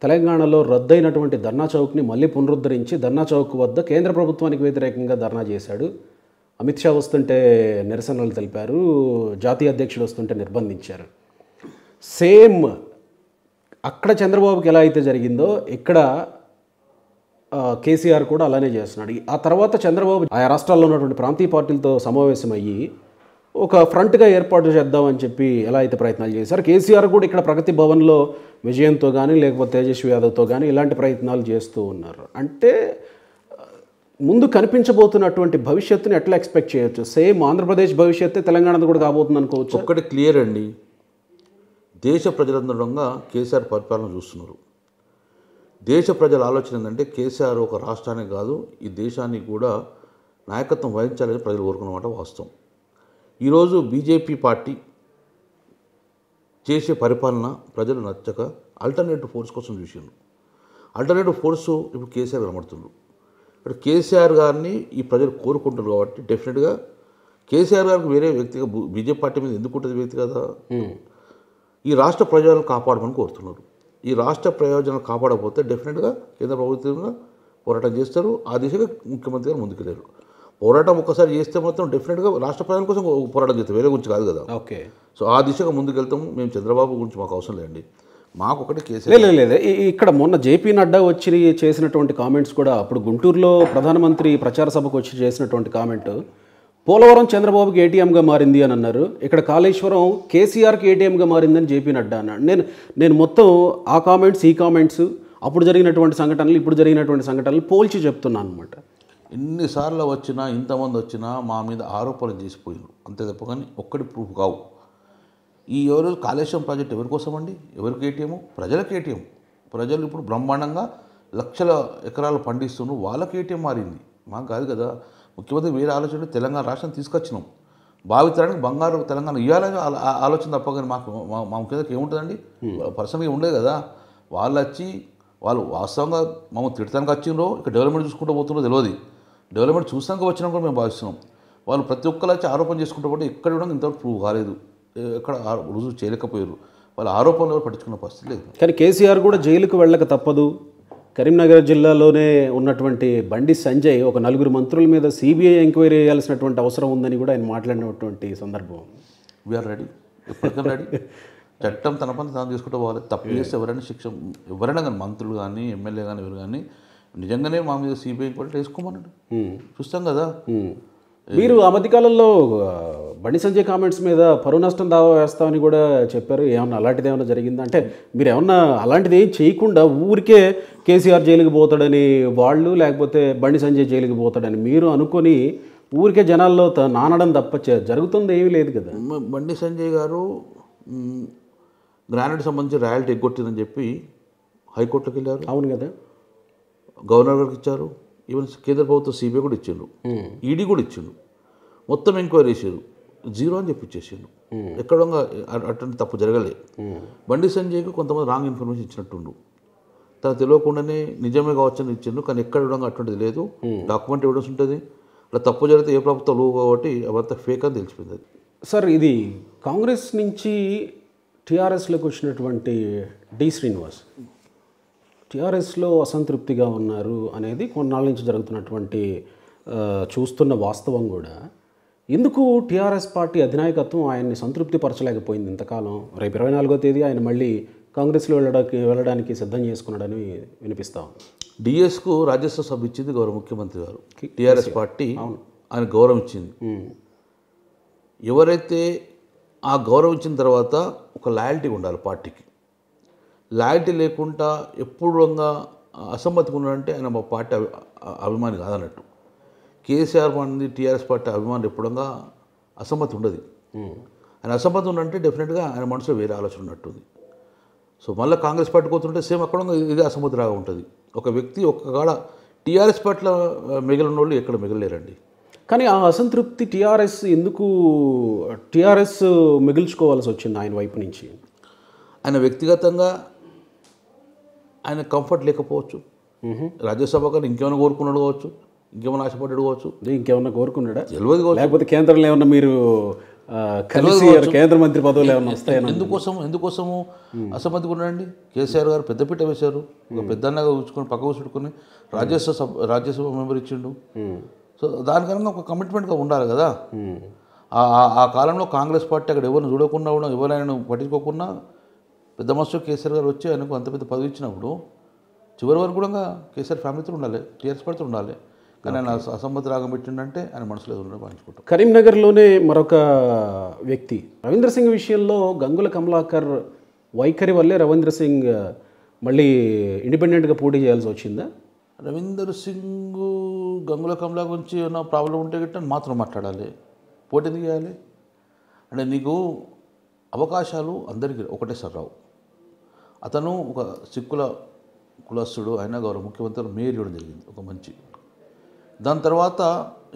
తెలంగాణలో రద్దయినటువంటి ధర్నా చౌక్ని మళ్ళీ పునరుద్ధరించి ధర్నా చౌక్ వద్ద కేంద్ర ప్రభుత్వానికి వ్యతిరేకంగా ధర్నా చేశాడు అమిత్ షా వస్తుంటే నిరసనలు తెలిపారు జాతీయ అధ్యక్షుడు వస్తుంటే నిర్బంధించారు సేమ్ అక్కడ చంద్రబాబుకి ఎలా అయితే జరిగిందో ఇక్కడ కేసీఆర్ కూడా అలానే చేస్తున్నాడు ఆ తర్వాత చంద్రబాబు ఆయా రాష్ట్రాల్లో ఉన్నటువంటి ప్రాంతీయ పార్టీలతో సమావేశమయ్యి ఒక ఫ్రంట్గా ఏర్పాటు చేద్దామని చెప్పి ఎలా అయితే ప్రయత్నాలు చేశారు కేసీఆర్ కూడా ఇక్కడ ప్రగతి భవన్లో విజయంతో కానీ లేకపోతే తేజస్వి యాదవ్తో కానీ ఇలాంటి ప్రయత్నాలు చేస్తూ ఉన్నారు అంటే ముందు కనిపించబోతున్నటువంటి భవిష్యత్తుని ఎట్లా ఎక్స్పెక్ట్ చేయొచ్చు సేమ్ ఆంధ్రప్రదేశ్ భవిష్యత్తే తెలంగాణ కూడా కాబోతుంది అనుకోవచ్చు ఒక్కటి క్లియర్ అండి దేశ ప్రజలందరంగా కేసీఆర్ పరిపాలన చూస్తున్నారు దేశ ప్రజల ఆలోచన ఏంటంటే కేసీఆర్ ఒక రాష్ట్రానికి కాదు ఈ దేశాన్ని కూడా నాయకత్వం వహించాలని ప్రజలు కోరుకున్నమాట వాస్తవం ఈరోజు బీజేపీ పార్టీ చేసే పరిపాలన ప్రజలు నచ్చక ఆల్టర్నేటివ్ ఫోర్స్ కోసం చూసిండ్రు ఆల్టర్నేటివ్ ఫోర్స్ ఇప్పుడు కేసీఆర్ కనబడుతుండ్రు ఇప్పుడు కేసీఆర్ గారిని ఈ ప్రజలు కోరుకుంటున్నారు కాబట్టి డెఫినెట్గా కేసీఆర్ గారికి వేరే వ్యక్తిగా బీజేపీ పార్టీ మీద ఎందుకు ఉంటుంది వ్యక్తి కదా ఈ రాష్ట్ర ప్రజలను కాపాడమని కోరుతున్నారు ఈ రాష్ట్ర ప్రయోజనం కాపాడకపోతే డెఫినెట్గా కేంద్ర ప్రభుత్వంగా పోరాటం చేస్తారు ఆ దిశగా ముఖ్యమంత్రి గారు ముందుకెళ్ళారు పోరాటం ఒక్కసారి చేస్తే మాత్రం డెఫినెట్గా రాష్ట్ర ప్రజల కోసం పోరాటం చేస్తాం వేరే గురించి కాదు కదా ఓకే సో ఆ దిశగా ముందుకెళ్తాము మేము చంద్రబాబు గురించి మాకు అవసరం లేదండి మాకు ఒకటి కేసు లేదు లేదు ఇక్కడ మొన్న జేపీ నడ్డా వచ్చి చేసినటువంటి కామెంట్స్ కూడా అప్పుడు గుంటూరులో ప్రధానమంత్రి ప్రచార సభకు వచ్చి చేసినటువంటి కామెంట్ పోలవరం చంద్రబాబుకి ఏటీఎంగా మారింది అని అన్నారు ఇక్కడ కాళేశ్వరం కేసీఆర్కి ఏటీఎంగా మారిందని జేపీ నడ్డా అన్నాడు నేను నేను మొత్తం ఆ కామెంట్స్ ఈ కామెంట్స్ అప్పుడు జరిగినటువంటి సంఘటనలు ఇప్పుడు జరిగినటువంటి సంఘటనలు పోల్చి చెప్తున్నాను అనమాట ఎన్నిసార్లు వచ్చినా ఇంతమంది వచ్చినా మా మీద ఆరోపణలు చేసిపోయినారు అంతే తప్ప కానీ ఒక్కటి ప్రూఫ్ కావు ఈ ఎవరు కాళేశ్వరం ప్రాజెక్ట్ ఎవరి కోసం అండి ఎవరికి ఏటీఎం ప్రజలకు ఏటీఎం ప్రజలు ఇప్పుడు బ్రహ్మాండంగా లక్షల ఎకరాలు పండిస్తున్నారు వాళ్ళకి ఏటీఎం మారింది మాకు కాదు కదా ముఖ్యమంత్రి వేరే ఆలోచన తెలంగాణ రాష్ట్రం తీసుకొచ్చినాం భావితరానికి బంగారు తెలంగాణ ఇవ్వాలని ఆలోచన తప్ప కానీ మాకు మా ముఖ్యమంత్రికి ఏముంటుందండి hmm. పర్సనల్గా ఉండేది కదా వాళ్ళు వచ్చి వాళ్ళు వాస్తవంగా మమ్మల్ని తిట్టడానికి వచ్చిందో ఇక్కడ డెవలప్మెంట్ చూసుకుంటూ పోతుందో తెలియదు డెవలప్మెంట్ చూసాక వచ్చినా కూడా మేము భావిస్తున్నాం వాళ్ళు ప్రతి ఒక్కరు వచ్చి ఆరోపణ చేసుకుంటూ పోతే ఇక్కడ కూడా ఇంతవరకు ప్రూవ్ కాలేదు ఎక్కడ రుజువు చేయలేకపోయారు వాళ్ళ ఆరోపణలు ఎవరు పట్టించుకున్న పరిస్థితి లేదు కానీ కేసీఆర్ కూడా జైలుకు వెళ్ళక తప్పదు కరీంనగర్ జిల్లాలోనే ఉన్నటువంటి బండి సంజయ్ ఒక నలుగురు మంత్రుల మీద సిబిఐ ఎంక్వైరీ చేయాల్సినటువంటి అవసరం ఉందని కూడా ఆయన మాట్లాడినటువంటి సందర్భం వీఆర్ రెడీ ఎప్పటికైనా రెడీ చట్టం తన పని తాను తీసుకుంటూ పోవాలి తప్పు చేస్తే ఎవరైనా శిక్ష ఎవరైనా కానీ మంత్రులు కానీ ఎమ్మెల్యే కానీ ఎవరు కానీ నిజంగానే మా మీద సిబిఐ ఎంక్వైరీ వేసుకోమన్నాడు hmm. చూస్తాం కదా hmm. మీరు ఆ మధ్యకాలంలో బండి సంజయ్ కామెంట్స్ మీద పరువు నష్టం దావా వేస్తామని కూడా చెప్పారు ఏమన్నా అలాంటిది ఏమన్నా జరిగిందా అంటే మీరు ఏమన్నా అలాంటిది ఏం చేయకుండా ఊరికే కేసీఆర్ జైలుకి పోతాడని వాళ్ళు లేకపోతే బండి సంజయ్ జైలుకి పోతాడని మీరు అనుకొని ఊరికే జనాల్లో నానడం తప్ప జరుగుతుంది ఏమీ లేదు కదా బండి సంజయ్ గారు గ్రానైట్ సంబంధించి రాయల్టీ ఎగ్గొట్టిందని చెప్పి హైకోర్టుకి వెళ్ళారు అవును కదా గవర్నర్ గారికి ఇచ్చారు ఈవెన్ కేంద్ర ప్రభుత్వం సిబిఐ కూడా ఇచ్చిండు ఈడీ కూడా ఇచ్చిండు మొత్తం ఎంక్వైరీ చేశారు జీరో అని చెప్పి ఇచ్చేసిండు ఎక్కడ అటువంటి తప్పు జరగలే బండి సంజయ్కి కొంతమంది రాంగ్ ఇన్ఫర్మేషన్ ఇచ్చినట్టుండు తను తెలియకుండానే నిజమే కావచ్చని ఇచ్చిండు కానీ ఎక్కడ ఇవ్వడం అటువంటిది లేదు డాక్యుమెంట్ ఇవ్వడం ఉంటుంది అలా తప్పు జరిగితే ఏ ప్రభుత్వం లేవు కాబట్టి అవంతా ఫేక్ అని తెలిసిపోయింది అది సార్ ఇది కాంగ్రెస్ నుంచి టీఆర్ఎస్లోకి వచ్చినటువంటి డి శ్రీనివాస్ టీఆర్ఎస్లో అసంతృప్తిగా ఉన్నారు అనేది కొన్నాళ్ళ నుంచి జరుగుతున్నటువంటి చూస్తున్న వాస్తవం కూడా ఎందుకు టీఆర్ఎస్ పార్టీ అధినాయకత్వం ఆయన్ని సంతృప్తిపరచలేకపోయింది ఇంతకాలం రేపు ఇరవై నాలుగో తేదీ ఆయన మళ్ళీ కాంగ్రెస్లో వెళ్ళడానికి వెళ్ళడానికి సిద్ధం చేసుకున్నాడని వినిపిస్తాం డిఎస్కు రాజ్యసభ సభ ఇచ్చింది గౌరవ ముఖ్యమంత్రి గారు టీఆర్ఎస్ పార్టీ ఆయన గౌరవం ఇచ్చింది ఎవరైతే ఆ గౌరవం ఇచ్చిన తర్వాత ఒక లాయల్టీ ఉండాలి పార్టీకి లాయల్టీ లేకుండా ఎప్పుడు అసమ్మతిగా ఉన్నాడంటే ఆయన మా పార్టీ అభిమాని కాదన్నట్టు కేసీఆర్ పండి టీఆర్ఎస్ పార్టీ అభిమానులు ఎప్పుడంగా అసమ్మతి ఉండదు ఆయన అసమ్మతి ఉండంటే డెఫినెట్గా ఆయన మనసులో వేరే ఆలోచన ఉన్నట్టుంది సో మళ్ళీ కాంగ్రెస్ పార్టీ పోతుంటే సేమ్ అక్కడ ఇదే అసమ్మతి రాగా ఉంటుంది ఒక వ్యక్తి ఒక కాడ టీఆర్ఎస్ పట్ల మిగిలిన వాళ్ళు ఎక్కడ మిగలలేరండి కానీ ఆ అసంతృప్తి టీఆర్ఎస్ ఎందుకు టీఆర్ఎస్ మిగిల్చుకోవాల్సి వచ్చింది ఆయన వైపు నుంచి ఆయన వ్యక్తిగతంగా ఆయన కంఫర్ట్ లేకపోవచ్చు రాజ్యసభ కానీ ఇంకేమైనా కోరుకున్నాడు కావచ్చు ఇంకేమైనా ఆశపడి అడగవచ్చు ఇంకేమన్నా కోరుకున్నాడా తెలియదు లేకపోతే కేంద్రంలో ఏమన్నా మీరు కలిసి కేంద్ర మంత్రి పదవులు ఏమన్నా వస్తాయని ఎందుకోసం ఎందుకోసము అసమ్మతి ఉండండి కేసీఆర్ గారు పెద్దపీట వేశారు ఒక పెద్దన్నగా ఉంచుకొని పక్క కూర్చుకొని రాజ్యసభ రాజ్యసభ మెంబర్ ఇచ్చిండు సో దానికన్నా ఒక కమిట్మెంట్గా ఉండాలి కదా ఆ కాలంలో కాంగ్రెస్ పార్టీ అక్కడ ఎవరిని చూడకుండా ఉండడం ఎవరైనా పట్టించుకోకుండా పెద్ద మస్తు కేసీఆర్ గారు వచ్చి ఆయనకు అంత పెద్ద పదవి ఇచ్చినప్పుడు చివరి వరకు కూడా కేసీఆర్ ఫ్యామిలీతో ఉండాలి టీఆర్ఎస్ పార్టీతో ఉండాలి కానీ ఆయన అసమ్మతి రాగం పెట్టిండంటే ఆయన మనసులో ఎదురు కరీంనగర్లోనే మరొక వ్యక్తి రవీంద్ర సింగ్ విషయంలో గంగుల కమలాకర్ వైఖరి వల్లే రవీంద్ర సింగ్ మళ్ళీ ఇండిపెండెంట్గా పోటీ చేయాల్సి వచ్చిందా రవీందర్ సింగ్ గంగుల కమలా గురించి ఏమైనా ప్రాబ్లం ఉంటే గిట్ట మాత్రం మాట్లాడాలి పోటీ ఎందుకు చేయాలి అంటే నీకు అవకాశాలు అందరికీ ఒకటే సార్ రావు అతను ఒక సిక్కుల కులస్తుడు ఆయన గౌరవ ముఖ్యమంత్రి మేయర్ ఇవ్వడం జరిగింది ఒక మంచి దాని తర్వాత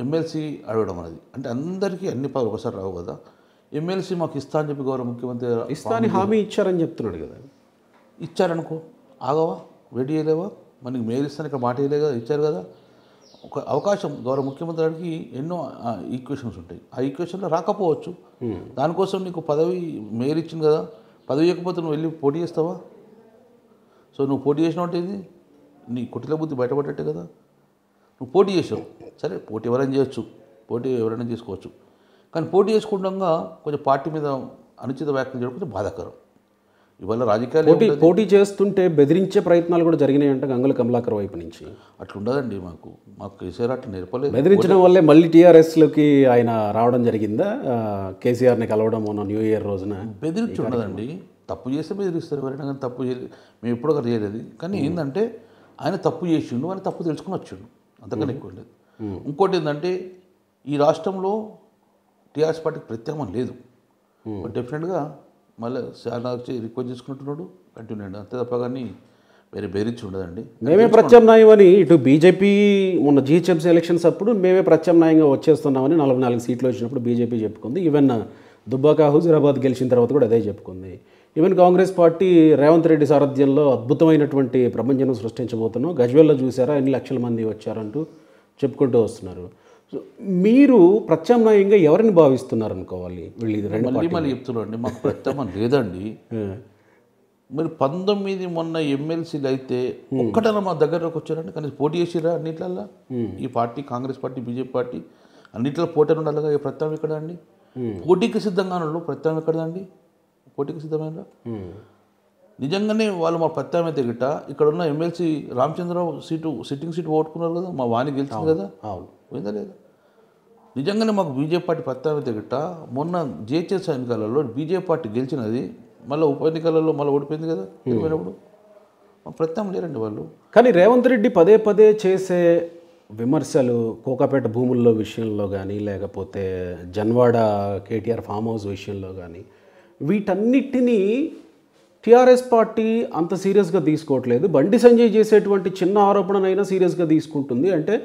ఎమ్మెల్సీ అడగడం అనేది అంటే అందరికీ అన్ని పదవులు ఒకసారి రావు కదా ఎమ్మెల్సీ మాకు ఇస్తా అని చెప్పి గౌరవ ముఖ్యమంత్రి ఇస్తా అని హామీ ఇచ్చారని చెప్తున్నాడు కదా ఇచ్చారనుకో ఆగవా వెయిట్ చేయలేవా మనకి మేలు ఇస్తాను ఇక్కడ మాట వేయలే కదా ఇచ్చారు కదా ఒక అవకాశం గౌరవ ముఖ్యమంత్రి గారికి ఎన్నో ఈక్వేషన్స్ ఉంటాయి ఆ ఈక్వేషన్లో రాకపోవచ్చు దానికోసం నీకు పదవి మేలు ఇచ్చింది కదా పదవి ఇవ్వకపోతే నువ్వు వెళ్ళి పోటీ చేస్తావా సో నువ్వు పోటీ చేసినట్టు ఇది నీ కుటిల బుద్ధి బయటపడ్డట్టే కదా నువ్వు పోటీ చేసావు సరే పోటీ ఎవరైనా చేయొచ్చు పోటీ ఎవరైనా చేసుకోవచ్చు కానీ పోటీ చేసుకుండగా కొంచెం పార్టీ మీద అనుచిత వ్యాఖ్యలు చేయడం కొంచెం బాధాకరం ఇవాళ రాజకీయాలు పోటీ పోటీ చేస్తుంటే బెదిరించే ప్రయత్నాలు కూడా జరిగినాయి అంటే గంగుల కమలాకర్ వైపు నుంచి అట్లుండదండి మాకు మాకు కేసీఆర్ అట్లా నేర్పలేదు బెదిరించడం వల్లే మళ్ళీ టీఆర్ఎస్లోకి ఆయన రావడం జరిగిందా కేసీఆర్ని కలవడం మొన్న న్యూ ఇయర్ రోజున బెదిరించి ఉండదండి తప్పు చేస్తే బెదిరిస్తారు ఎవరైనా కానీ తప్పు చేయలేదు మేము ఇప్పుడు ఒకటి చేయలేదు కానీ ఏంటంటే ఆయన తప్పు చేసిండు ఆయన తప్పు తెలుసుకుని వచ్చిండు అంతకన్నా ఎక్కువ లేదు ఇంకోటి ఏంటంటే ఈ రాష్ట్రంలో టీఆర్ఎస్ పార్టీకి ప్రత్యామ్నం లేదు డెఫినెట్గా మళ్ళీ చాలా వచ్చి రిక్వెస్ట్ చేసుకుంటున్నాడు కంటిన్యూ అండి అంతే తప్ప కానీ వేరే బేరించి ఉండదండి మేమే ప్రత్యామ్నాయం అని ఇటు బీజేపీ మొన్న జిహెచ్ఎంసీ ఎలక్షన్స్ అప్పుడు మేమే ప్రత్యామ్నాయంగా వచ్చేస్తున్నామని నలభై నాలుగు సీట్లు వచ్చినప్పుడు బీజేపీ చెప్పుకుంది ఈవెన్ దుబ్బాక హుజీరాబాద్ గెలిచిన తర్వాత కూడా అదే చెప్పుకుంది ఈవెన్ కాంగ్రెస్ పార్టీ రేవంత్ రెడ్డి సారథ్యంలో అద్భుతమైనటువంటి ప్రపంచం సృష్టించబోతున్నాం గజ్వేల్లో చూసారా ఎన్ని లక్షల మంది వచ్చారంటూ చెప్పుకుంటూ వస్తున్నారు మీరు ప్రత్యామ్నాయంగా ఎవరిని భావిస్తున్నారు అనుకోవాలి వీళ్ళు మళ్ళీ మళ్ళీ చెప్తున్నారండి మాకు ప్రత్యామ్నాయం లేదండి మీరు పంతొమ్మిది మొన్న ఎమ్మెల్సీలు అయితే ఒక్కటన మా దగ్గరకు వచ్చారండి కానీ పోటీ చేసిరా అన్నిట్లల్లా ఈ party Congress party BJP party అన్నిట్లో పోటీ ఉండాలిగా ప్రత్యామ్ ఇక్కడ అండి పోటీకి సిద్ధంగా ఉండడం ప్రత్యామ్ ఎక్కడదండి పోటీకి సిద్ధమైందా నిజంగానే వాళ్ళు మా ప్రత్యామ్నాయ గిట్ట ఇక్కడ ఉన్న MLC Ramachandra Rao seat sitting seat పోగొట్టుకున్నారు కదా మా వాణి గెలిచింది కదా అవును పోయిందా లేదా నిజంగానే మాకు బీజేపీ పార్టీ ప్రత్యామ్నాయ గిట్ట మొన్న జిహెచ్ఎస్ ఎన్నికలలో బీజేపీ పార్టీ గెలిచినది మళ్ళీ ఉప ఎన్నికలలో మళ్ళీ ఓడిపోయింది కదా ఓడిపోయినప్పుడు ప్రత్యాం లేరండి వాళ్ళు కానీ రేవంత్ రెడ్డి పదే పదే చేసే విమర్శలు కోకాపేట భూముల్లో విషయంలో కానీ లేకపోతే జన్వాడ కేటీఆర్ ఫామ్ హౌస్ విషయంలో కానీ వీటన్నిటినీ టీఆర్ఎస్ పార్టీ అంత సీరియస్గా తీసుకోవట్లేదు బండి సంజయ్ చేసేటువంటి చిన్న ఆరోపణనైనా సీరియస్గా తీసుకుంటుంది అంటే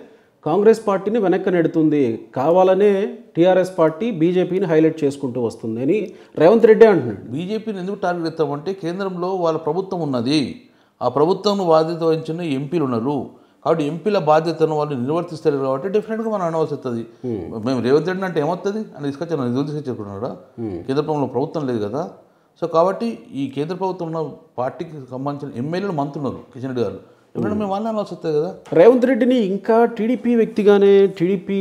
కాంగ్రెస్ పార్టీని వెనక్కి నెడుతుంది కావాలనే టీఆర్ఎస్ పార్టీ బీజేపీని హైలైట్ చేసుకుంటూ వస్తుంది అని రేవంత్ రెడ్డి అంటున్నాడు బీజేపీని ఎందుకు టార్గెట్ ఇస్తామంటే కేంద్రంలో వాళ్ళ ప్రభుత్వం ఉన్నది ఆ ప్రభుత్వం బాధ్యత వహించిన ఎంపీలు ఉన్నారు కాబట్టి ఎంపీల బాధ్యతను వాళ్ళు నిర్వర్తిస్తారు కాబట్టి డెఫినెట్గా మనం అనవలసి వస్తుంది hmm. మేము రేవంత్ రెడ్డి అంటే ఏమవుతుంది అని తీసుకొచ్చాను నిధులు తీసుకొచ్చుకున్నాడా కేంద్ర ప్రభుత్వంలో ప్రభుత్వం లేదు కదా సో కాబట్టి ఈ కేంద్ర ప్రభుత్వం ఉన్న పార్టీకి సంబంధించిన ఎమ్మెల్యేలు మంత్రున్నారు కిషన్ రెడ్డి గారు ఎప్పుడైనా hmm. మేము వాళ్ళని అనవలసి వస్తుంది కదా రేవంత్ రెడ్డిని ఇంకా టీడీపీ వ్యక్తిగానే టీడీపీ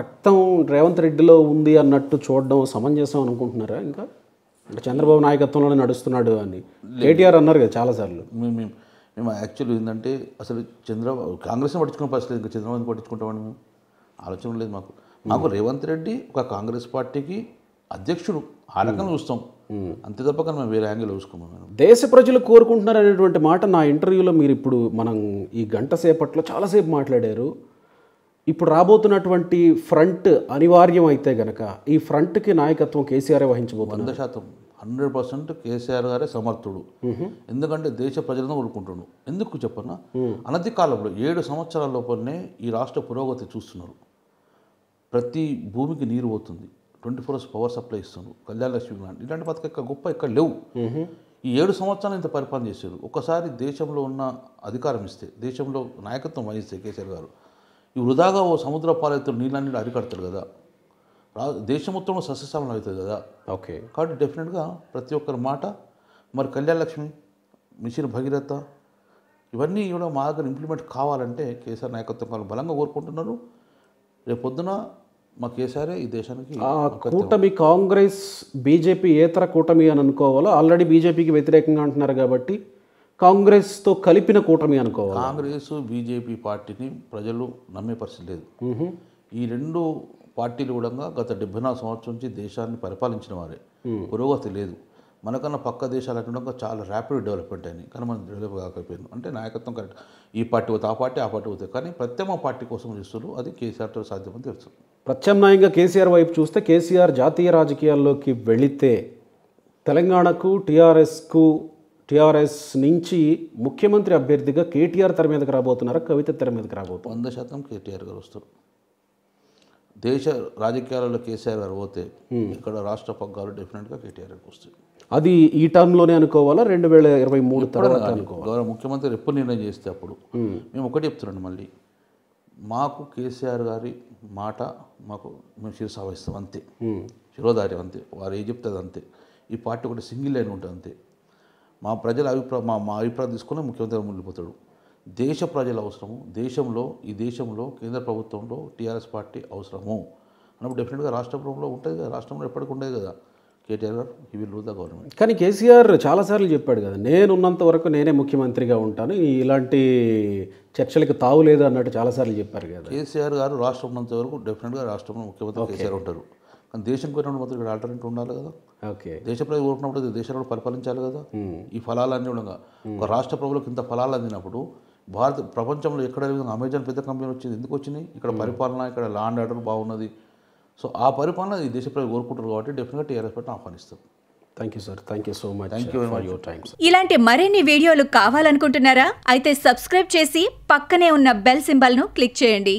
రక్తం రేవంత్ రెడ్డిలో ఉంది అన్నట్టు చూడడం సమంజసం అనుకుంటున్నారా ఇంకా చంద్రబాబు నాయకత్వంలోనే నడుస్తున్నాడు అని కేటీఆర్ అన్నారు కదా చాలాసార్లు మేము మేము యాక్చువల్ ఏంటంటే అసలు చంద్రబాబు కాంగ్రెస్ని పట్టించుకునే పరిస్థితి ఇంకా చంద్రబాబుని పట్టించుకుంటామని మేము ఆలోచన లేదు మాకు మాకు hmm. రేవంత్ రెడ్డి ఒక కాంగ్రెస్ పార్టీకి అధ్యక్షుడు ఆ hmm. రకంగా చూస్తాం hmm. అంతే తప్ప కానీ మేము వేరే యాంగిల్ చూసుకున్నాం దేశ ప్రజలు కోరుకుంటున్నారు అనేటువంటి మాట నా ఇంటర్వ్యూలో మీరు ఇప్పుడు మనం ఈ గంట సేపట్లో చాలాసేపు మాట్లాడారు ఇప్పుడు రాబోతున్నటువంటి ఫ్రంట్ అనివార్యం అయితే గనక ఈ ఫ్రంట్కి నాయకత్వం కేసీఆర్ వహించబోతుంది వంద శాతం హండ్రెడ్ పర్సెంట్ కేసీఆర్ గారే సమర్థుడు ఎందుకంటే దేశ ప్రజలను కోరుకుంటున్నాడు ఎందుకు చెప్పనా అనతి కాలంలో ఏడు సంవత్సరాల లోపలనే ఈ రాష్ట్ర పురోగతి చూస్తున్నారు ప్రతి భూమికి నీరు పోతుంది ట్వంటీ ఫోర్ పవర్ సప్లై ఇస్తుంది కళ్యాణ లక్ష్మి లాంటి ఇలాంటి పథకం ఇక్కడ గొప్ప ఇక్కడ లేవు ఈ ఏడు సంవత్సరాలు ఇంత పరిపాలన చేశారు ఒకసారి దేశంలో ఉన్న అధికారం ఇస్తే దేశంలో నాయకత్వం వహిస్తే కేసీఆర్ గారు ఈ వృధాగా ఓ సముద్ర పాలైతే నీళ్ళన్నీ అరికడతారు కదా దేశం మొత్తంలో సస్యశ్యామలం అవుతుంది కదా ఓకే కాబట్టి డెఫినెట్గా ప్రతి ఒక్కరి మాట మరి కళ్యాణలక్ష్మి మిషన్ భగీరథ ఇవన్నీ కూడా మా దగ్గర ఇంప్లిమెంట్ కావాలంటే కేసీఆర్ నాయకత్వం వాళ్ళు బలంగా కోరుకుంటున్నారు రేపు పొద్దున మా కేసీఆరే ఈ దేశానికి కూటమి కాంగ్రెస్ బీజేపీ ఏతర కూటమి అని అనుకోవాలో ఆల్రెడీ బీజేపీకి వ్యతిరేకంగా అంటున్నారు కాబట్టి కాంగ్రెస్తో కలిపిన కూటమి అనుకోవాలి కాంగ్రెస్ బీజేపీ పార్టీని ప్రజలు నమ్మే పరిస్థితి లేదు ఈ రెండు పార్టీలు కూడా గత డెబ్బై నాలుగు సంవత్సరం నుంచి దేశాన్ని పరిపాలించిన వారే పురోగతి లేదు మనకన్నా పక్క దేశాలు అటుండగా చాలా ర్యాపిడ్ డెవలప్మెంట్ అయింది కానీ మనం డెవలప్ కాకపోయింది అంటే నాయకత్వం కరెక్ట్ ఈ పార్టీ పోతే ఆ పార్టీ ఆ పార్టీ పోతే కానీ ప్రత్యేక పార్టీ కోసం చూస్తున్నారు అది కేసీఆర్తో సాధ్యమని తెలుసు ప్రత్యామ్నాయంగా కేసీఆర్ వైపు చూస్తే కేసీఆర్ జాతీయ రాజకీయాల్లోకి వెళితే తెలంగాణకు టీఆర్ఎస్కు టీఆర్ఎస్ నుంచి ముఖ్యమంత్రి అభ్యర్థిగా కేటీఆర్ తెర మీదకి రాబోతున్నారా కవిత తెర మీదకి రాబోతున్నారు వంద శాతం కేటీఆర్ గారు వస్తారు దేశ రాజకీయాలలో కేసీఆర్ గారు పోతే ఇక్కడ రాష్ట్ర పగ్గాలు డెఫినెట్గా కేటీఆర్ గారికి వస్తాయి అది ఈ టర్మ్లోనే అనుకోవాలా రెండు వేల ఇరవై మూడు తర్వాత అనుకోవాలి ముఖ్యమంత్రి ఎప్పుడు నిర్ణయం చేస్తే అప్పుడు మేము ఒకటి చెప్తున్నాను మళ్ళీ మాకు కేసీఆర్ గారి మాట మాకు మేము శిరసావహిస్తాం అంతే శిరోధార్యం అంతే వారు ఏం చెప్తుంది అంతే ఈ పార్టీ ఒకటి సింగిల్ లైన్ ఉంటుంది అంతే మా ప్రజల అభిప్రాయం మా మా అభిప్రాయం తీసుకునే ముఖ్యమంత్రి ముందుకుపోతాడు దేశ ప్రజల అవసరము దేశంలో ఈ దేశంలో కేంద్ర ప్రభుత్వంలో టీఆర్ఎస్ పార్టీ అవసరము అన్నప్పుడు డెఫినెట్గా రాష్ట్ర ప్రభుత్వంలో ఉంటుంది కదా రాష్ట్రంలో ఎప్పటికి ఉండేది కదా KTR he will rule the government కానీ కేసీఆర్ చాలాసార్లు చెప్పాడు కదా నేనున్నంత వరకు నేనే ముఖ్యమంత్రిగా ఉంటాను ఇలాంటి చర్చలకు తావు లేదు అన్నట్టు చాలాసార్లు చెప్పారు కదా కేసీఆర్ గారు రాష్ట్రం ఉన్నంత వరకు డెఫినెట్గా రాష్ట్రంలో ముఖ్యమంత్రి కేసీఆర్ ఉంటారు కానీ దేశం కోరినప్పుడు మాత్రం ఇక్కడ ఆల్టర్నేట్ ఉండాలి కదా ఓకే దేశ ప్రజలు కోరుకున్నప్పుడు దేశంలో పరిపాలించాలి కదా ఈ ఫలాలు అన్నీ ఉండగా ఒక రాష్ట్ర ప్రభులకు ఇంత ఫలాలు అందినప్పుడు భారత ప్రపంచంలో ఎక్కడ లేకుండా అమెజాన్ పెద్ద కంపెనీ వచ్చింది ఎందుకు వచ్చింది ఇక్కడ hmm. పరిపాలన ఇక్కడ లాండ్ ఆర్డర్ బాగున్నది సో ఆ పరిపాలన ఈ దేశ ప్రజలు కోరుకుంటారు కాబట్టి డెఫినెట్గా టీఆర్ఎస్ పార్టీ ఆహ్వానిస్తారు thank you sir thank you so much thank you for your time ఇలాంటి మరిన్ని వీడియోలు కావాలనుకుంటున్నారా అయితే సబ్స్క్రైబ్ చేసి పక్కనే ఉన్న బెల్ సింబల్ను క్లిక్ చేయండి